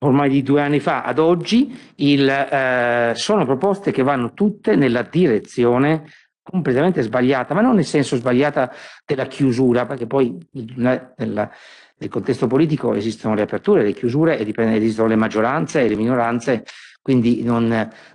ormai di due anni fa ad oggi, il, eh, sono proposte che vanno tutte nella direzione completamente sbagliata, ma non nel senso sbagliata della chiusura, perché poi nella, nel contesto politico esistono le aperture, le chiusure, e dipende, esistono le maggioranze e le minoranze, quindi non,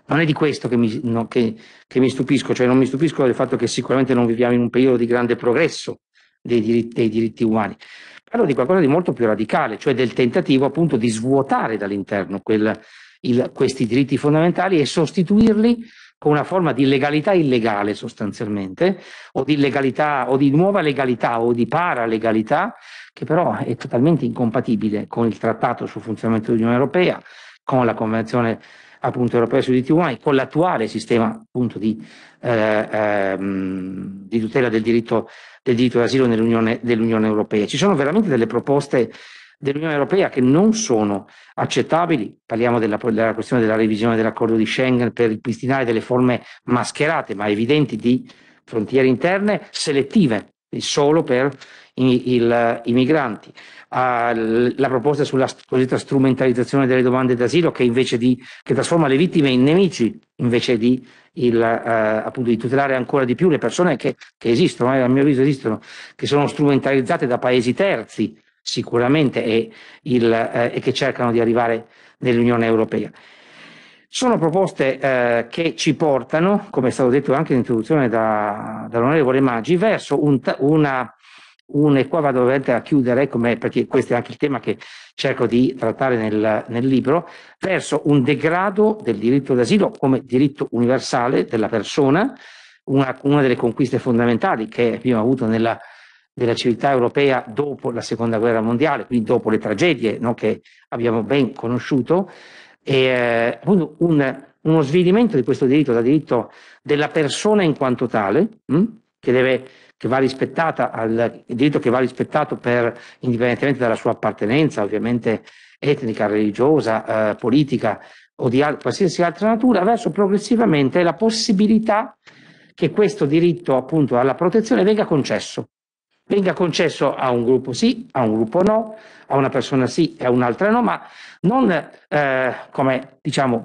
non è di questo che mi, no, che, che mi, stupisco, cioè non mi stupisco del fatto che sicuramente non viviamo in un periodo di grande progresso dei diritti, dei diritti umani. Parlo di qualcosa di molto più radicale, cioè del tentativo appunto di svuotare dall'interno quel, il, questi diritti fondamentali e sostituirli con una forma di legalità illegale sostanzialmente, o di, legalità, o di nuova legalità o di paralegalità che però è totalmente incompatibile con il trattato sul funzionamento dell'Unione Europea, con la Convenzione appunto europea sui diritti umani, con l'attuale sistema appunto di, eh, eh, di tutela del diritto, del diritto d'asilo nell'Unione, dell'Unione Europea. Ci sono veramente delle proposte dell'Unione Europea che non sono accettabili, parliamo della, della questione della revisione dell'accordo di Schengen per ripristinare delle forme mascherate ma evidenti di frontiere interne selettive solo per i, il, i migranti. Uh, la proposta sulla cosiddetta strumentalizzazione delle domande d'asilo che, di, che trasforma le vittime in nemici invece di, il, uh, appunto, di tutelare ancora di più le persone che, che esistono, eh, a mio avviso esistono, che sono strumentalizzate da paesi terzi sicuramente e, il, eh, e che cercano di arrivare nell'Unione Europea. Sono proposte eh, che ci portano, come è stato detto anche in introduzione da, dall'onorevole Maggi, verso un, una, un, e qua vado a chiudere, perché questo è anche il tema che cerco di trattare nel, nel libro, verso un degrado del diritto d'asilo come diritto universale della persona, una, una delle conquiste fondamentali che abbiamo avuto nella, della civiltà europea dopo la seconda guerra mondiale, quindi dopo le tragedie no, che abbiamo ben conosciuto, e, eh, appunto un, uno svilimento di questo diritto, da diritto della persona in quanto tale, mh, hm, che, deve, che, va rispettata, al, il diritto che va rispettato per, indipendentemente dalla sua appartenenza, ovviamente etnica, religiosa, eh, politica o di al, qualsiasi altra natura, verso progressivamente la possibilità che questo diritto appunto alla protezione venga concesso venga concesso a un gruppo sì, a un gruppo no, a una persona sì e a un'altra no, ma non eh, come diciamo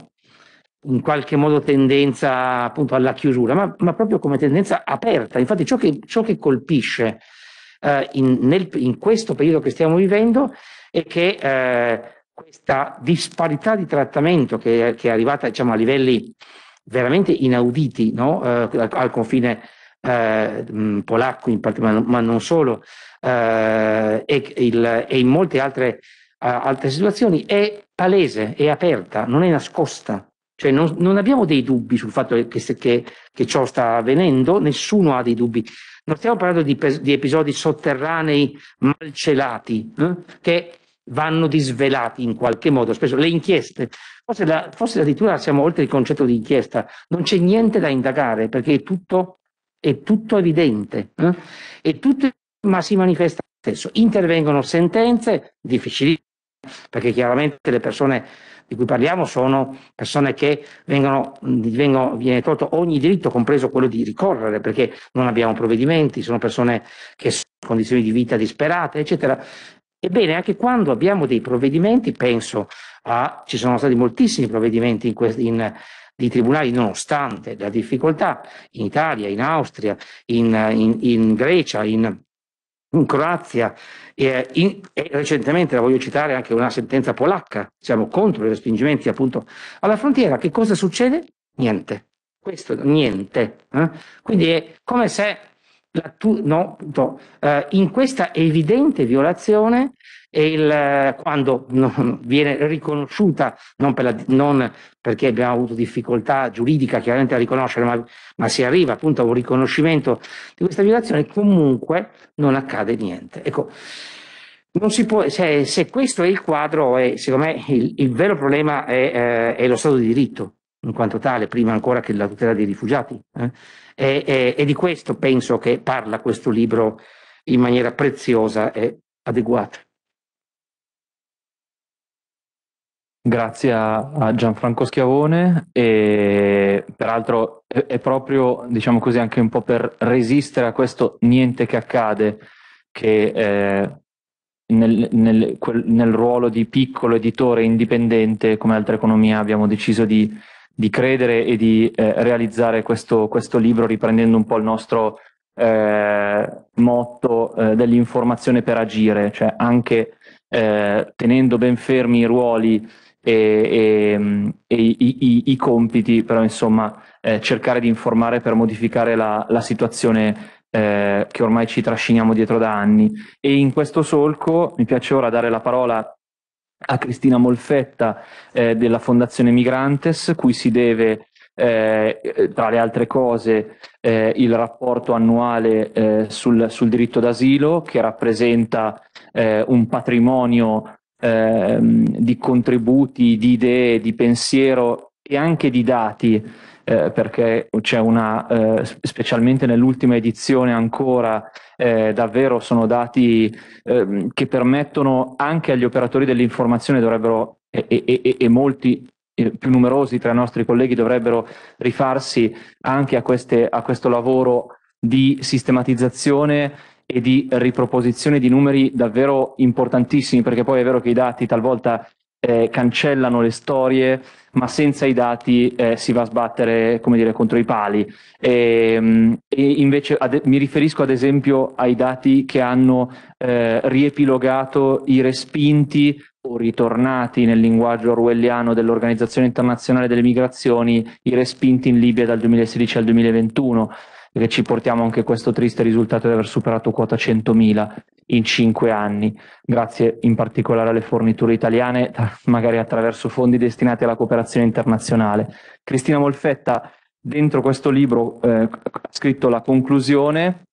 in qualche modo tendenza appunto alla chiusura, ma, ma proprio come tendenza aperta. Infatti ciò che, ciò che colpisce eh, in, nel, in, questo periodo che stiamo vivendo è che eh, questa disparità di trattamento che, che è arrivata diciamo, a livelli veramente inauditi no? eh, al, al confine eh, mm, polacco, in parte, ma non solo, eh, e, il, e, in molte altre, altre, situazioni, è palese, è aperta, non è nascosta. Cioè non, non abbiamo dei dubbi sul fatto che, che, che, ciò sta avvenendo, nessuno ha dei dubbi. Non stiamo parlando di, di episodi sotterranei malcelati, eh, che vanno disvelati in qualche modo, spesso le inchieste, forse, la, forse addirittura siamo oltre il concetto di inchiesta, non c'è niente da indagare perché è tutto è tutto evidente, eh? è tutto, ma si manifesta stesso. Intervengono sentenze difficili perché chiaramente le persone di cui parliamo sono persone che vengono, vengono, viene tolto ogni diritto, compreso quello di ricorrere, perché non abbiamo provvedimenti, sono persone che sono in condizioni di vita disperate, eccetera. Ebbene, anche quando abbiamo dei provvedimenti, penso a, ci sono stati moltissimi provvedimenti in, quest, in di tribunali, nonostante la difficoltà in Italia, in Austria, in, in, in Grecia, in, in Croazia e, in, e, recentemente la voglio citare anche una sentenza polacca, siamo contro i respingimenti appunto alla frontiera, che cosa succede? Niente, questo niente. Eh? Quindi è come se tu, no, no. Uh, eh, in questa evidente violazione, il, eh, quando non, viene riconosciuta, non, per la, non, perché abbiamo avuto difficoltà giuridica chiaramente a riconoscere, ma, ma, si arriva appunto a un riconoscimento di questa violazione, comunque non accade niente. Ecco, può, se, se, questo è il quadro, è, secondo me il, il vero problema è, eh, è, lo Stato di diritto in quanto tale, prima ancora che la tutela dei rifugiati. Eh? E, e, e, di questo penso che parla questo libro in maniera preziosa e adeguata. Grazie a Gianfranco Schiavone e peraltro è, proprio, diciamo così, anche un po' per resistere a questo niente che accade che eh, nel, nel, quel, nel ruolo di piccolo editore indipendente come Altra Economia abbiamo deciso di di credere e di eh, realizzare questo, questo, libro riprendendo un po' il nostro eh, motto eh, dell'informazione per agire, cioè anche eh, tenendo ben fermi i ruoli e, e, e i, i, i, compiti, però insomma eh, cercare di informare per modificare la, la situazione eh, che ormai ci trasciniamo dietro da anni. E in questo solco mi piace ora dare la parola a Cristina Molfetta eh, della Fondazione Migrantes, cui si deve eh, eh, tra le altre cose eh, il rapporto annuale eh, sul, sul, diritto d'asilo che rappresenta eh, un patrimonio ehm, di contributi, di idee, di pensiero e anche di dati eh, perché c'è una, eh, specialmente nell'ultima edizione ancora, eh, davvero sono dati ehm, che permettono anche agli operatori dell'informazione, dovrebbero, e, e, e, e molti eh, più numerosi tra i nostri colleghi dovrebbero rifarsi anche a, queste, a questo lavoro di sistematizzazione e di riproposizione di numeri davvero importantissimi, perché poi è vero che i dati talvolta eh, cancellano le storie, ma senza i dati eh, si va a sbattere come dire, contro i pali. E, ehm, e invece ad, mi riferisco ad esempio ai dati che hanno eh, riepilogato i respinti o ritornati nel linguaggio orwelliano dell'Organizzazione Internazionale delle Migrazioni, i respinti in Libia dal 2016 al 2021 ci portiamo anche questo triste risultato di aver superato quota 100.000 in 5 anni, grazie in particolare alle forniture italiane, (laughs) magari attraverso fondi destinati alla cooperazione internazionale. Cristina Molfetta, dentro questo libro, eh, ha scritto la conclusione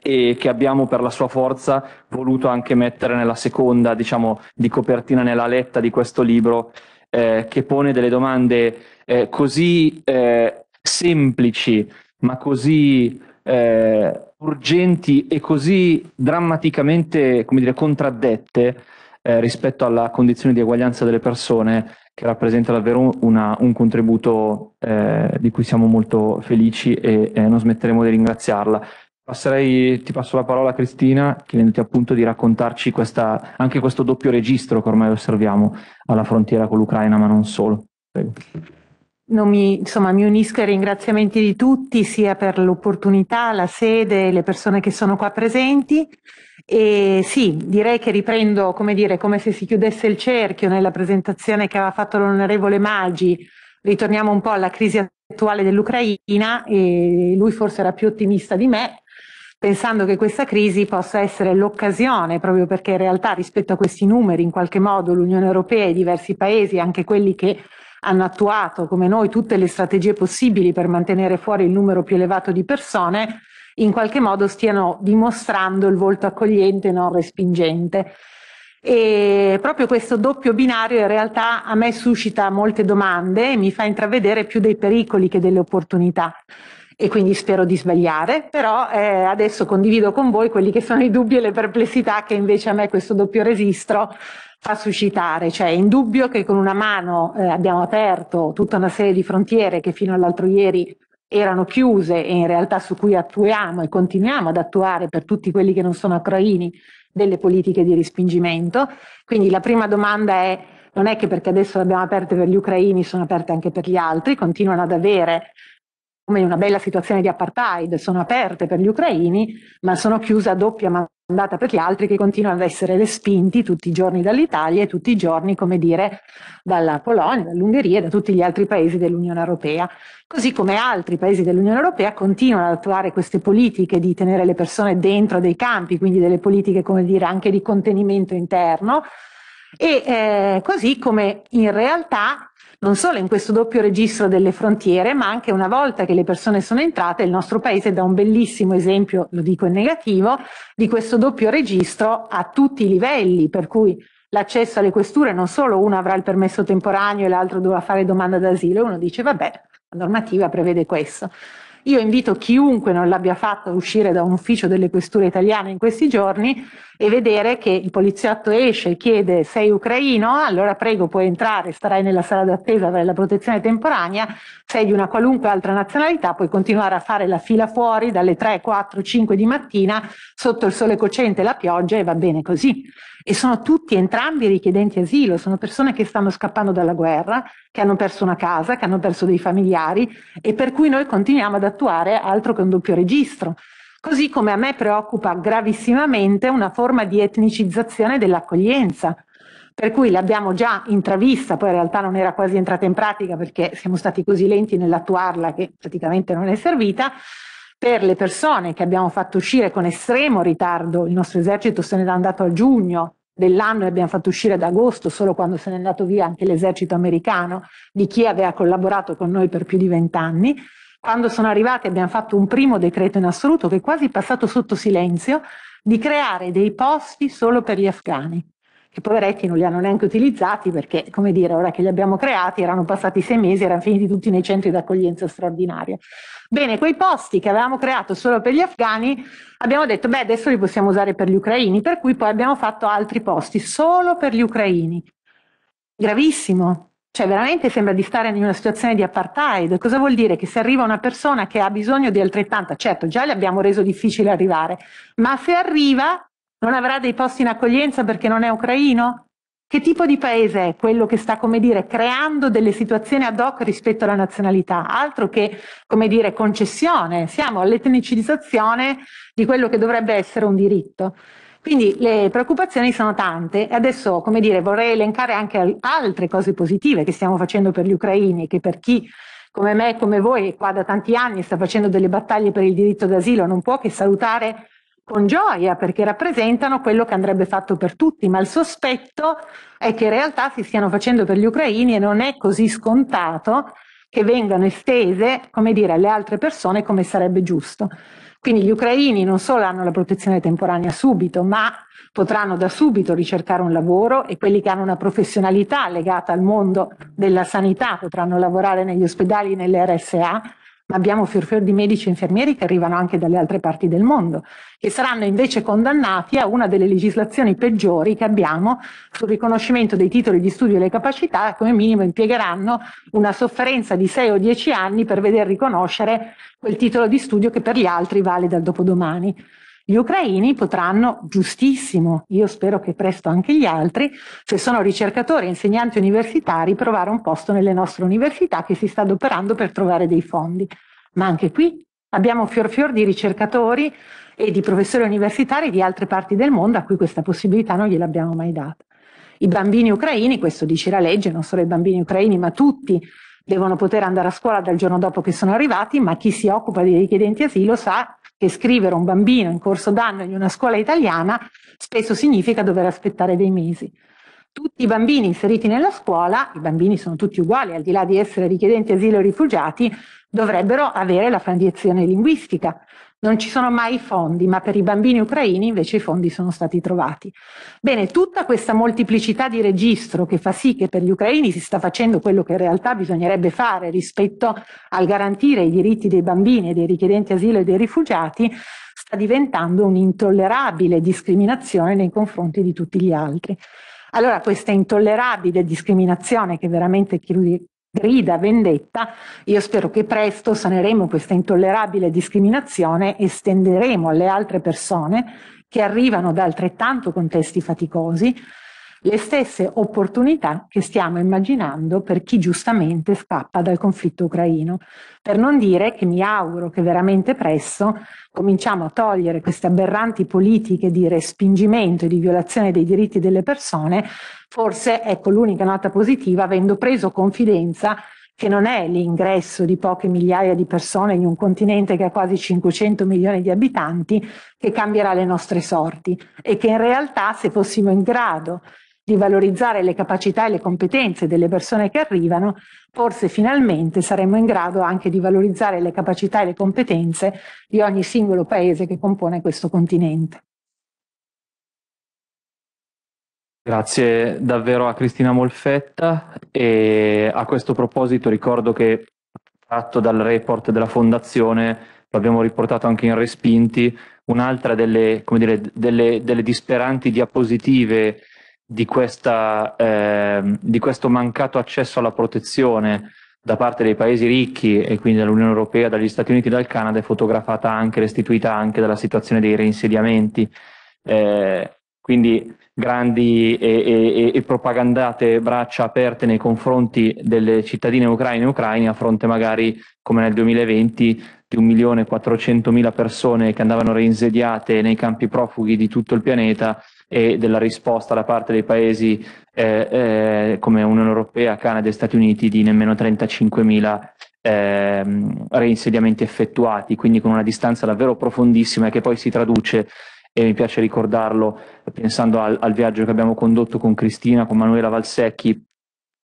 e che abbiamo per la sua forza voluto anche mettere nella seconda, diciamo, di copertina nella letta di questo libro, eh, che pone delle domande eh, così eh, semplici ma così eh, urgenti e così drammaticamente come dire, contraddette eh, rispetto alla condizione di eguaglianza delle persone, che rappresenta davvero una, un contributo eh, di cui siamo molto felici e non smetteremo di ringraziarla. Passerei, ti passo la parola a Cristina, chiedendoti appunto di raccontarci questa, anche questo doppio registro che ormai osserviamo alla frontiera con l'Ucraina, ma non solo. Prego mi, insomma, mi unisco ai ringraziamenti di tutti, sia per l'opportunità, la sede, le persone che sono qua presenti. E sì, direi che riprendo, come dire, come se si chiudesse il cerchio nella presentazione che aveva fatto l'onorevole Maggi. Ritorniamo un po' alla crisi attuale dell'Ucraina e lui forse era più ottimista di me, pensando che questa crisi possa essere l'occasione, proprio perché in realtà rispetto a questi numeri, in qualche modo l'Unione Europea e diversi paesi, anche quelli che hanno attuato come noi tutte le strategie possibili per mantenere fuori il numero più elevato di persone, in qualche modo stiano dimostrando il volto accogliente e non respingente. E proprio questo doppio binario in realtà a me suscita molte domande e mi fa intravedere più dei pericoli che delle opportunità e quindi spero di sbagliare, però eh, adesso condivido con voi quelli che sono i dubbi e le perplessità che invece a me questo doppio registro fa suscitare, cioè è indubbio che con una mano eh, abbiamo aperto tutta una serie di frontiere che fino all'altro ieri erano chiuse e in realtà su cui attuiamo e continuiamo ad attuare per tutti quelli che non sono ucraini delle politiche di respingimento. Quindi la prima domanda è non è che perché adesso le abbiamo aperte per gli ucraini sono aperte anche per gli altri, continuano ad avere come in una bella situazione di apartheid, sono aperte per gli ucraini, ma sono chiuse a doppia mandata per gli altri che continuano ad essere respinti tutti i giorni dall'Italia e tutti i giorni, come dire, dalla Polonia, dall'Ungheria e da tutti gli altri paesi dell'Unione Europea. Così come altri paesi dell'Unione Europea continuano ad attuare queste politiche di tenere le persone dentro dei campi, quindi delle politiche, come dire, anche di contenimento interno, e eh, così come in realtà non solo in questo doppio registro delle frontiere, ma anche una volta che le persone sono entrate, il nostro paese dà un bellissimo esempio, lo dico in negativo, di questo doppio registro a tutti i livelli, per cui l'accesso alle questure non solo uno avrà il permesso temporaneo e l'altro dovrà fare domanda d'asilo, uno dice vabbè, la normativa prevede questo. Io invito chiunque non l'abbia fatto a uscire da un ufficio delle questure italiane in questi giorni e vedere che il poliziotto esce e chiede sei ucraino, allora prego puoi entrare, starai nella sala d'attesa, avrai la protezione temporanea, sei di una qualunque altra nazionalità, puoi continuare a fare la fila fuori dalle 3, 4, 5 di mattina sotto il sole cocente e la pioggia e va bene così. E sono tutti entrambi richiedenti asilo, sono persone che stanno scappando dalla guerra, che hanno perso una casa, che hanno perso dei familiari e per cui noi continuiamo ad attuare altro che un doppio registro. Così come a me preoccupa gravissimamente una forma di etnicizzazione dell'accoglienza, per cui l'abbiamo già intravista, poi in realtà non era quasi entrata in pratica perché siamo stati così lenti nell'attuarla che praticamente non è servita, per le persone che abbiamo fatto uscire con estremo ritardo, il nostro esercito se n'era andato a giugno dell'anno e abbiamo fatto uscire ad agosto, solo quando se n'è andato via anche l'esercito americano, di chi aveva collaborato con noi per più di vent'anni, quando sono arrivati abbiamo fatto un primo decreto in assoluto che è quasi passato sotto silenzio di creare dei posti solo per gli afghani, che poveretti non li hanno neanche utilizzati perché, come dire, ora che li abbiamo creati erano passati sei mesi, erano finiti tutti nei centri d'accoglienza straordinaria. Bene, quei posti che avevamo creato solo per gli afghani abbiamo detto, beh, adesso li possiamo usare per gli ucraini, per cui poi abbiamo fatto altri posti solo per gli ucraini. Gravissimo, cioè, veramente sembra di stare in una situazione di apartheid. Cosa vuol dire? Che se arriva una persona che ha bisogno di altrettanta, certo, già le abbiamo reso difficile arrivare, ma se arriva non avrà dei posti in accoglienza perché non è ucraino? Che tipo di paese è quello che sta, come dire, creando delle situazioni ad hoc rispetto alla nazionalità? Altro che, come dire, concessione, siamo all'etnicizzazione di quello che dovrebbe essere un diritto. Quindi le preoccupazioni sono tante e adesso, come dire, vorrei elencare anche altre cose positive che stiamo facendo per gli ucraini, che per chi come me e come voi qua da tanti anni sta facendo delle battaglie per il diritto d'asilo non può che salutare con gioia perché rappresentano quello che andrebbe fatto per tutti, ma il sospetto è che in realtà si stiano facendo per gli ucraini e non è così scontato che vengano estese, come dire, alle altre persone come sarebbe giusto. Quindi gli ucraini non solo hanno la protezione temporanea subito, ma potranno da subito ricercare un lavoro e quelli che hanno una professionalità legata al mondo della sanità potranno lavorare negli ospedali, nelle RSA abbiamo fior fior di medici e infermieri che arrivano anche dalle altre parti del mondo, che saranno invece condannati a una delle legislazioni peggiori che abbiamo sul riconoscimento dei titoli di studio e le capacità, come minimo impiegheranno una sofferenza di 6 o 10 anni per veder riconoscere quel titolo di studio che per gli altri vale dal dopodomani. Gli ucraini potranno, giustissimo, io spero che presto anche gli altri, se sono ricercatori e insegnanti universitari, provare un posto nelle nostre università che si sta adoperando per trovare dei fondi. Ma anche qui abbiamo fior fior di ricercatori e di professori universitari di altre parti del mondo a cui questa possibilità non gliel'abbiamo mai data. I bambini ucraini, questo dice la legge, non solo i bambini ucraini, ma tutti devono poter andare a scuola dal giorno dopo che sono arrivati, ma chi si occupa dei richiedenti asilo sa che scrivere un bambino in corso d'anno in una scuola italiana spesso significa dover aspettare dei mesi. Tutti i bambini inseriti nella scuola, i bambini sono tutti uguali, al di là di essere richiedenti asilo o rifugiati, dovrebbero avere la frandiazione linguistica non ci sono mai fondi, ma per i bambini ucraini invece i fondi sono stati trovati. Bene, tutta questa moltiplicità di registro che fa sì che per gli ucraini si sta facendo quello che in realtà bisognerebbe fare rispetto al garantire i diritti dei bambini dei richiedenti asilo e dei rifugiati, sta diventando un'intollerabile discriminazione nei confronti di tutti gli altri. Allora questa intollerabile discriminazione che veramente chi, grida vendetta, io spero che presto saneremo questa intollerabile discriminazione e stenderemo alle altre persone che arrivano da altrettanto contesti faticosi le stesse opportunità che stiamo immaginando per chi giustamente scappa dal conflitto ucraino. Per non dire che mi auguro che veramente presto cominciamo a togliere queste aberranti politiche di respingimento e di violazione dei diritti delle persone, forse ecco l'unica nota positiva, avendo preso confidenza che non è l'ingresso di poche migliaia di persone in un continente che ha quasi 500 milioni di abitanti che cambierà le nostre sorti e che in realtà se fossimo in grado di valorizzare le capacità e le competenze delle persone che arrivano, forse finalmente saremo in grado anche di valorizzare le capacità e le competenze di ogni singolo paese che compone questo continente. Grazie davvero a Cristina Molfetta e a questo proposito ricordo che tratto dal report della Fondazione, lo abbiamo riportato anche in Respinti, un'altra delle, dire, delle, delle disperanti diapositive di, questa, eh, di questo mancato accesso alla protezione da parte dei paesi ricchi e quindi dall'Unione Europea, dagli Stati Uniti e dal Canada è fotografata anche, restituita anche dalla situazione dei reinsediamenti. Eh, quindi grandi e, e, e, propagandate braccia aperte nei confronti delle cittadine ucraine e ucraine a fronte magari come nel 2020 di 1.400.000 persone che andavano reinsediate nei campi profughi di tutto il pianeta e della risposta da parte dei paesi eh, eh, come Unione Europea, Canada e Stati Uniti di nemmeno 35.000 ehm, reinsediamenti effettuati, quindi con una distanza davvero profondissima che poi si traduce, e mi piace ricordarlo pensando al, al viaggio che abbiamo condotto con Cristina, con Manuela Valsecchi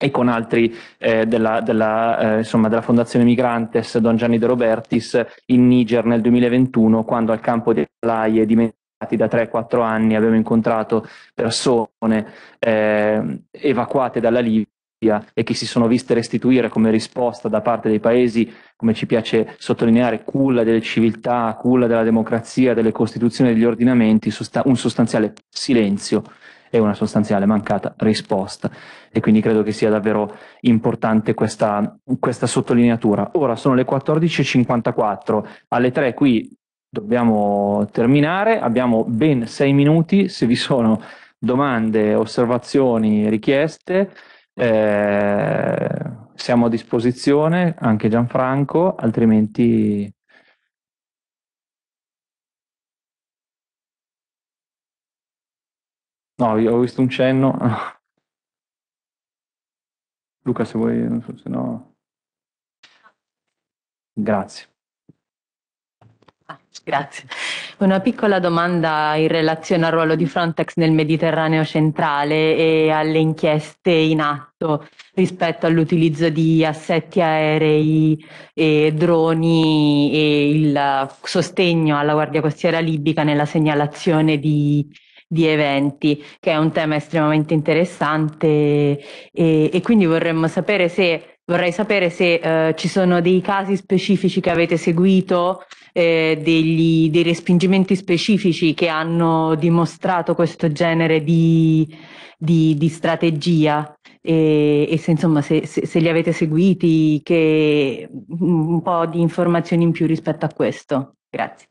e con altri eh, della, della, eh, insomma, della Fondazione Migrantes Don Gianni De Robertis in Niger nel 2021 quando al campo di Alaie dimenticati da 3-4 anni abbiamo incontrato persone eh, evacuate dalla Libia e che si sono viste restituire come risposta da parte dei paesi, come ci piace sottolineare, culla delle civiltà, culla della democrazia, delle costituzioni e degli ordinamenti, sosta- un sostanziale silenzio e una sostanziale mancata risposta. E quindi credo che sia davvero importante questa, questa sottolineatura. Ora sono le 14.54, alle 3 qui dobbiamo terminare, abbiamo ben 6 minuti, se vi sono domande, osservazioni, richieste. Eh, siamo a disposizione anche Gianfranco, altrimenti No, ho visto un cenno. (laughs) Luca, se vuoi, non so, se no... Grazie. Ah, grazie. Una piccola domanda in relazione al ruolo di Frontex nel Mediterraneo centrale e alle inchieste in atto rispetto all'utilizzo di assetti aerei e droni e il sostegno alla Guardia Costiera libica nella segnalazione di di eventi, che è un tema estremamente interessante e, e quindi vorremmo sapere se Vorrei sapere se eh, ci sono dei casi specifici che avete seguito, eh, degli, dei respingimenti specifici che hanno dimostrato questo genere di, di, di strategia e, e se, insomma, se, se, se, li avete seguiti, che, un po' di informazioni in più rispetto a questo. Grazie.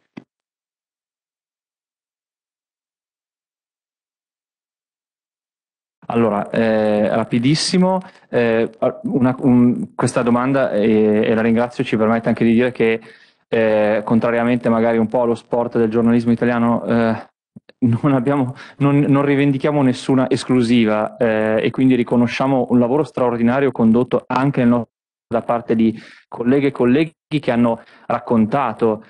Allora, eh, rapidissimo, eh, una, un, questa domanda, e, e, la ringrazio, ci permette anche di dire che eh, contrariamente magari un po' allo sport del giornalismo italiano, eh, non, abbiamo, non, non, rivendichiamo nessuna esclusiva eh, e quindi riconosciamo un lavoro straordinario condotto anche nostro, da parte di colleghe e colleghi che hanno raccontato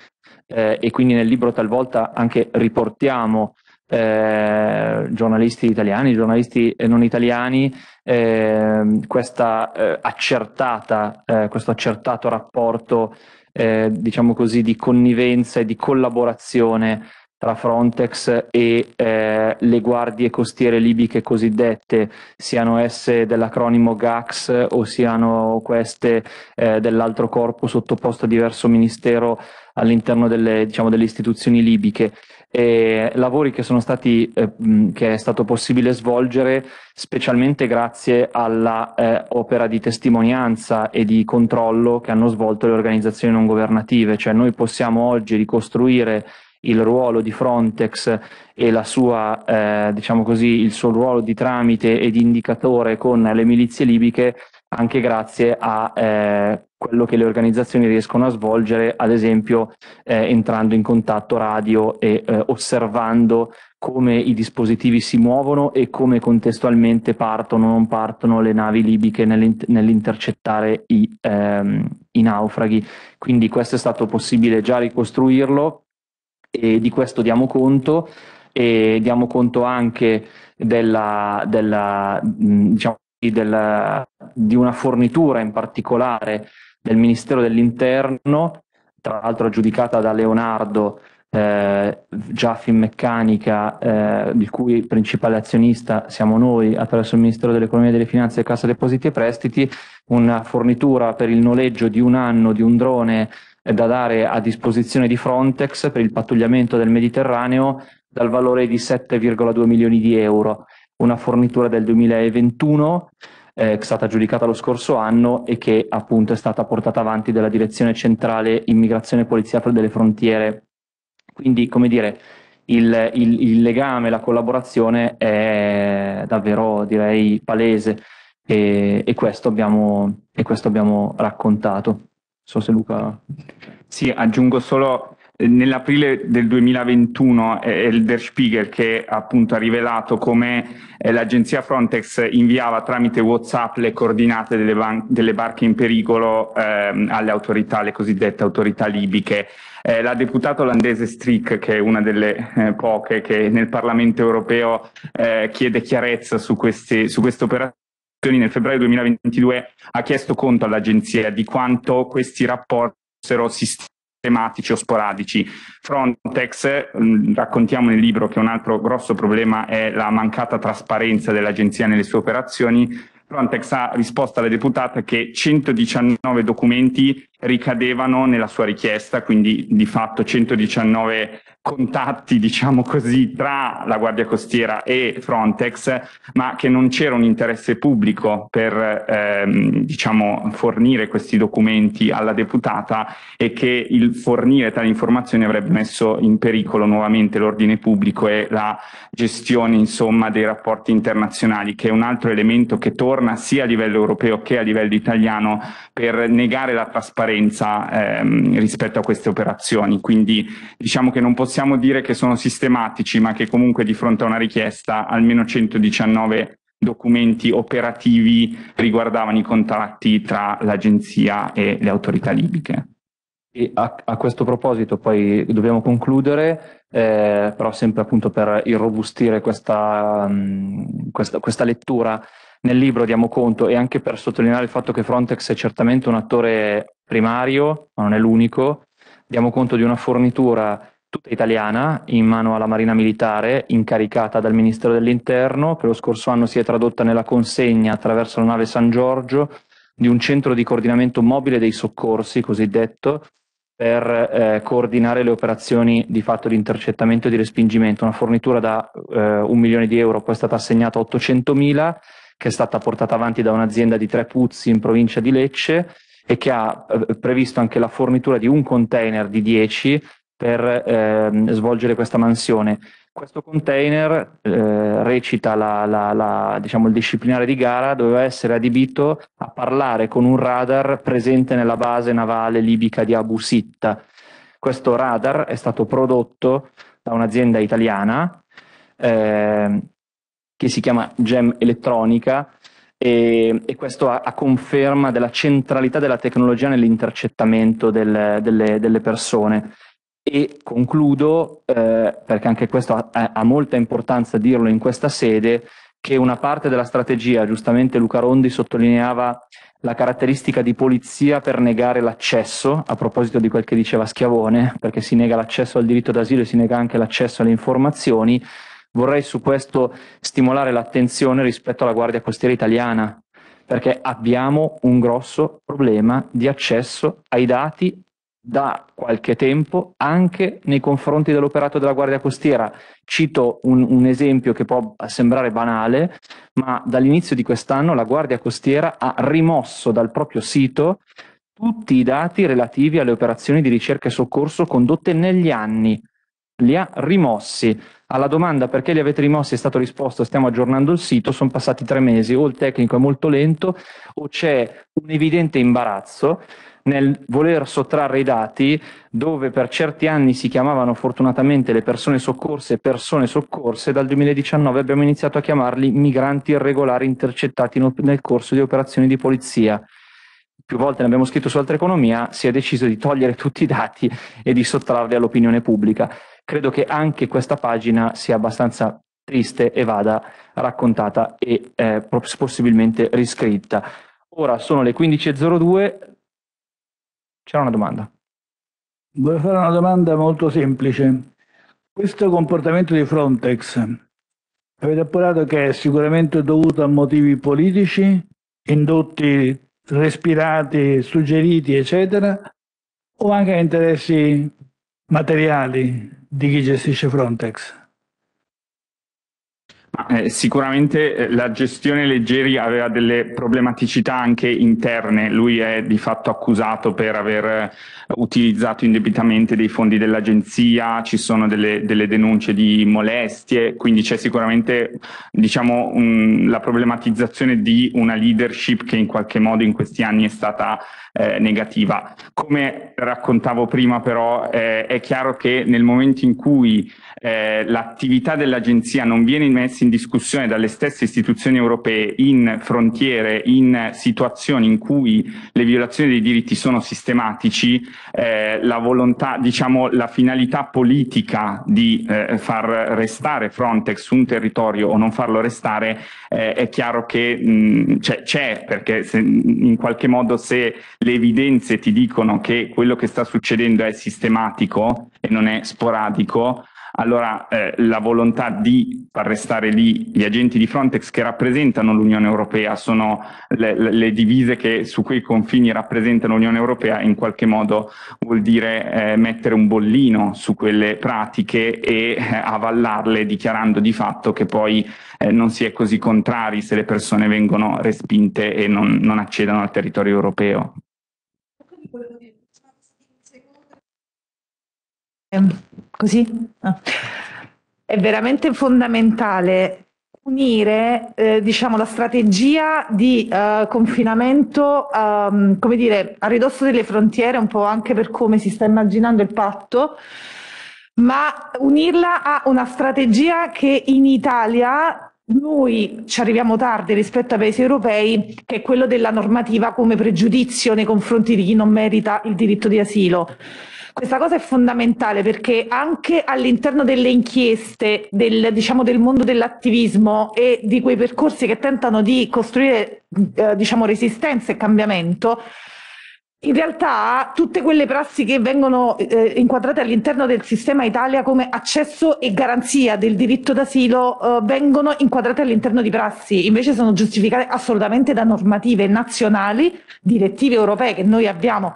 eh, e quindi nel libro talvolta anche riportiamo eh, giornalisti italiani, giornalisti eh, non italiani, eh, questa, eh, accertata, eh, questo accertato rapporto, eh, diciamo così, di connivenza e di collaborazione tra Frontex e eh, le guardie costiere libiche cosiddette, siano esse dell'acronimo GAX o siano queste eh, dell'altro corpo sottoposto a diverso ministero all'interno delle, diciamo, delle istituzioni libiche e lavori che sono stati, eh, che è stato possibile svolgere specialmente grazie all'opera eh, di testimonianza e di controllo che hanno svolto le organizzazioni non governative, cioè noi possiamo oggi ricostruire il ruolo di Frontex e sua, eh, diciamo così, il suo ruolo di tramite e di indicatore con le milizie libiche anche grazie a eh, quello che le organizzazioni riescono a svolgere, ad esempio eh, entrando in contatto radio e eh, osservando come i dispositivi si muovono e come contestualmente partono o non partono le navi libiche nell'intercettare i, ehm, i naufraghi. Quindi questo è stato possibile già ricostruirlo e di questo diamo conto e diamo conto anche della, della diciamo, della, di una fornitura in particolare del Ministero dell'Interno, tra l'altro aggiudicata da Leonardo, eh, già Finmeccanica, eh, il cui principale azionista siamo noi attraverso il Ministero dell'Economia e delle Finanze e Cassa Depositi e Prestiti, una fornitura per il noleggio di un anno di un drone eh, da dare a disposizione di Frontex per il pattugliamento del Mediterraneo dal valore di 7,2 milioni di euro una fornitura del 2021 eh, è stata giudicata lo scorso anno e che appunto è stata portata avanti dalla Direzione Centrale Immigrazione e Polizia delle Frontiere. Quindi, come dire, il, il, il legame, la collaborazione è davvero, direi, palese e, e, questo, abbiamo, e questo abbiamo raccontato. So se Luca... Sì, aggiungo solo nell'aprile del 2021 è il Der Spiegel che appunto ha rivelato come eh, l'agenzia Frontex inviava tramite Whatsapp le coordinate delle, ban- delle barche in pericolo ehm, alle autorità, le cosiddette autorità libiche. Eh, la deputata olandese Strick, che è una delle eh, poche che nel Parlamento europeo eh, chiede chiarezza su, queste, operazioni, nel febbraio 2022 ha chiesto conto all'agenzia di quanto questi rapporti fossero sistemati tematici o sporadici. Frontex, mm, raccontiamo nel libro che un altro grosso problema è la mancata trasparenza dell'agenzia nelle sue operazioni, Frontex ha risposto alla deputata che 119 documenti ricadevano nella sua richiesta, quindi di fatto 119 contatti, diciamo così, tra la Guardia Costiera e Frontex, ma che non c'era un interesse pubblico per ehm, diciamo, fornire questi documenti alla deputata e che il fornire tali informazioni avrebbe messo in pericolo nuovamente l'ordine pubblico e la gestione insomma, dei rapporti internazionali, che è un altro elemento che torna torna sia a livello europeo che a livello italiano per negare la trasparenza ehm, rispetto a queste operazioni. Quindi diciamo che non possiamo dire che sono sistematici, ma che comunque di fronte a una richiesta almeno 119 documenti operativi riguardavano i contatti tra l'agenzia e le autorità libiche. A, a, questo proposito poi dobbiamo concludere, eh, però sempre appunto per irrobustire questa, mh, mm, questa, questa lettura nel libro diamo conto e anche per sottolineare il fatto che Frontex è certamente un attore primario, ma non è l'unico, diamo conto di una fornitura tutta italiana in mano alla Marina Militare incaricata dal Ministero dell'Interno, che lo scorso anno si è tradotta nella consegna attraverso la nave San Giorgio di un centro di coordinamento mobile dei soccorsi, cosiddetto, per eh, coordinare le operazioni di fatto di intercettamento e di respingimento, una fornitura da eh, un milione di euro, poi è stata assegnata 800 mila che è stata portata avanti da un'azienda di Tre Puzzi in provincia di Lecce e che ha eh, previsto anche la fornitura di un container di 10 per ehm, svolgere questa mansione. Questo container eh, recita la, la, la, diciamo, il disciplinare di gara, doveva essere adibito a parlare con un radar presente nella base navale libica di Abu Sitta. Questo radar è stato prodotto da un'azienda italiana eh, che si chiama Gem Elettronica e, e questo a, a, conferma della centralità della tecnologia nell'intercettamento del, delle, delle, persone. E concludo, eh, perché anche questo ha, ha molta importanza dirlo in questa sede, che una parte della strategia, giustamente Luca Rondi sottolineava la caratteristica di polizia per negare l'accesso, a proposito di quel che diceva Schiavone, perché si nega l'accesso al diritto d'asilo e si nega anche l'accesso alle informazioni, Vorrei su questo stimolare l'attenzione rispetto alla Guardia Costiera italiana, perché abbiamo un grosso problema di accesso ai dati da qualche tempo anche nei confronti dell'operato della Guardia Costiera. Cito un, un, esempio che può sembrare banale, ma dall'inizio di quest'anno la Guardia Costiera ha rimosso dal proprio sito tutti i dati relativi alle operazioni di ricerca e soccorso condotte negli anni. Li ha rimossi alla domanda perché li avete rimossi è stato risposto stiamo aggiornando il sito, sono passati tre mesi, o il tecnico è molto lento o c'è un evidente imbarazzo nel voler sottrarre i dati dove per certi anni si chiamavano fortunatamente le persone soccorse persone soccorse, dal 2019 abbiamo iniziato a chiamarli migranti irregolari intercettati nel corso di operazioni di polizia più volte ne abbiamo scritto su Altra Economia, si è deciso di togliere tutti i dati e di sottrarli all'opinione pubblica. Credo che anche questa pagina sia abbastanza triste e vada raccontata e eh, possibilmente riscritta. Ora sono le 15.02, c'era una domanda. Volevo fare una domanda molto semplice. Questo comportamento di Frontex avete appurato che è sicuramente dovuto a motivi politici indotti respirati, suggeriti, eccetera, o anche a interessi materiali di chi gestisce Frontex? Eh, sicuramente eh, la gestione Leggeri aveva delle problematicità anche interne, lui è di fatto accusato per aver eh, utilizzato indebitamente dei fondi dell'agenzia, ci sono delle, delle, denunce di molestie, quindi c'è sicuramente diciamo, un, la problematizzazione di una leadership che in qualche modo in questi anni è stata eh, negativa. Come raccontavo prima però eh, è chiaro che nel momento in cui eh, l'attività dell'agenzia non viene messa in discussione dalle stesse istituzioni europee in frontiere, in situazioni in cui le violazioni dei diritti sono sistematici, eh, la volontà, diciamo, la finalità politica di eh, far restare Frontex su un territorio o non farlo restare eh, è chiaro che mm, c'è, perché se, in qualche modo se le evidenze ti dicono che quello che sta succedendo è sistematico e non è sporadico, allora eh, la volontà di far restare lì gli agenti di Frontex che rappresentano l'Unione Europea, sono le, le divise che su quei confini rappresentano l'Unione Europea, in qualche modo vuol dire eh, mettere un bollino su quelle pratiche e eh, avallarle dichiarando di fatto che poi eh, non si è così contrari se le persone vengono respinte e non, non accedono al territorio europeo. Così? Ah. È veramente fondamentale unire eh, diciamo, la strategia di eh, confinamento ehm, come dire, a ridosso delle frontiere, un po' anche per come si sta immaginando il patto, ma unirla a una strategia che in Italia noi ci arriviamo tardi rispetto ai paesi europei, che è quello della normativa come pregiudizio nei confronti di chi non merita il diritto di asilo. Questa cosa è fondamentale perché anche all'interno delle inchieste del, diciamo, del mondo dell'attivismo e di quei percorsi che tentano di costruire eh, diciamo, resistenza e cambiamento, in realtà tutte quelle prassi che vengono eh, inquadrate all'interno del sistema Italia come accesso e garanzia del diritto d'asilo eh, vengono inquadrate all'interno di prassi, invece sono giustificate assolutamente da normative nazionali, direttive europee che noi abbiamo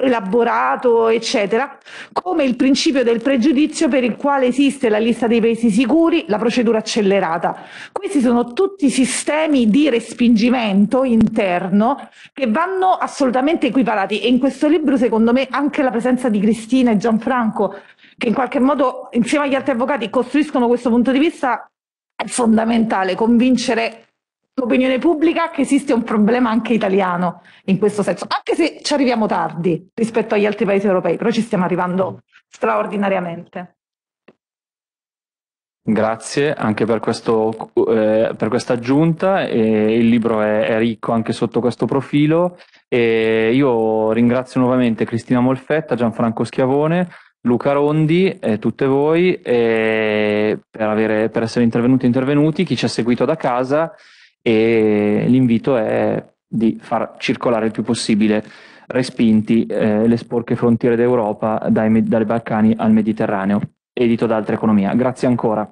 elaborato, eccetera, come il principio del pregiudizio per il quale esiste la lista dei paesi sicuri, la procedura accelerata. Questi sono tutti sistemi di respingimento interno che vanno assolutamente equiparati e in questo libro secondo me anche la presenza di Cristina e Gianfranco che in qualche modo insieme agli altri avvocati costruiscono questo punto di vista è fondamentale convincere l'opinione pubblica che esiste un problema anche italiano in questo senso, anche se ci arriviamo tardi rispetto agli altri paesi europei, però ci stiamo arrivando straordinariamente. Grazie anche per, questo, eh, per questa aggiunta, eh, il libro è, è, ricco anche sotto questo profilo e io ringrazio nuovamente Cristina Molfetta, Gianfranco Schiavone, Luca Rondi e eh, tutte voi per, avere, per essere intervenuti e intervenuti, chi ci ha seguito da casa e l'invito è di far circolare il più possibile respinti eh, le sporche frontiere d'Europa dai, dalle Balcani al Mediterraneo, edito da Altra Economia. Grazie ancora.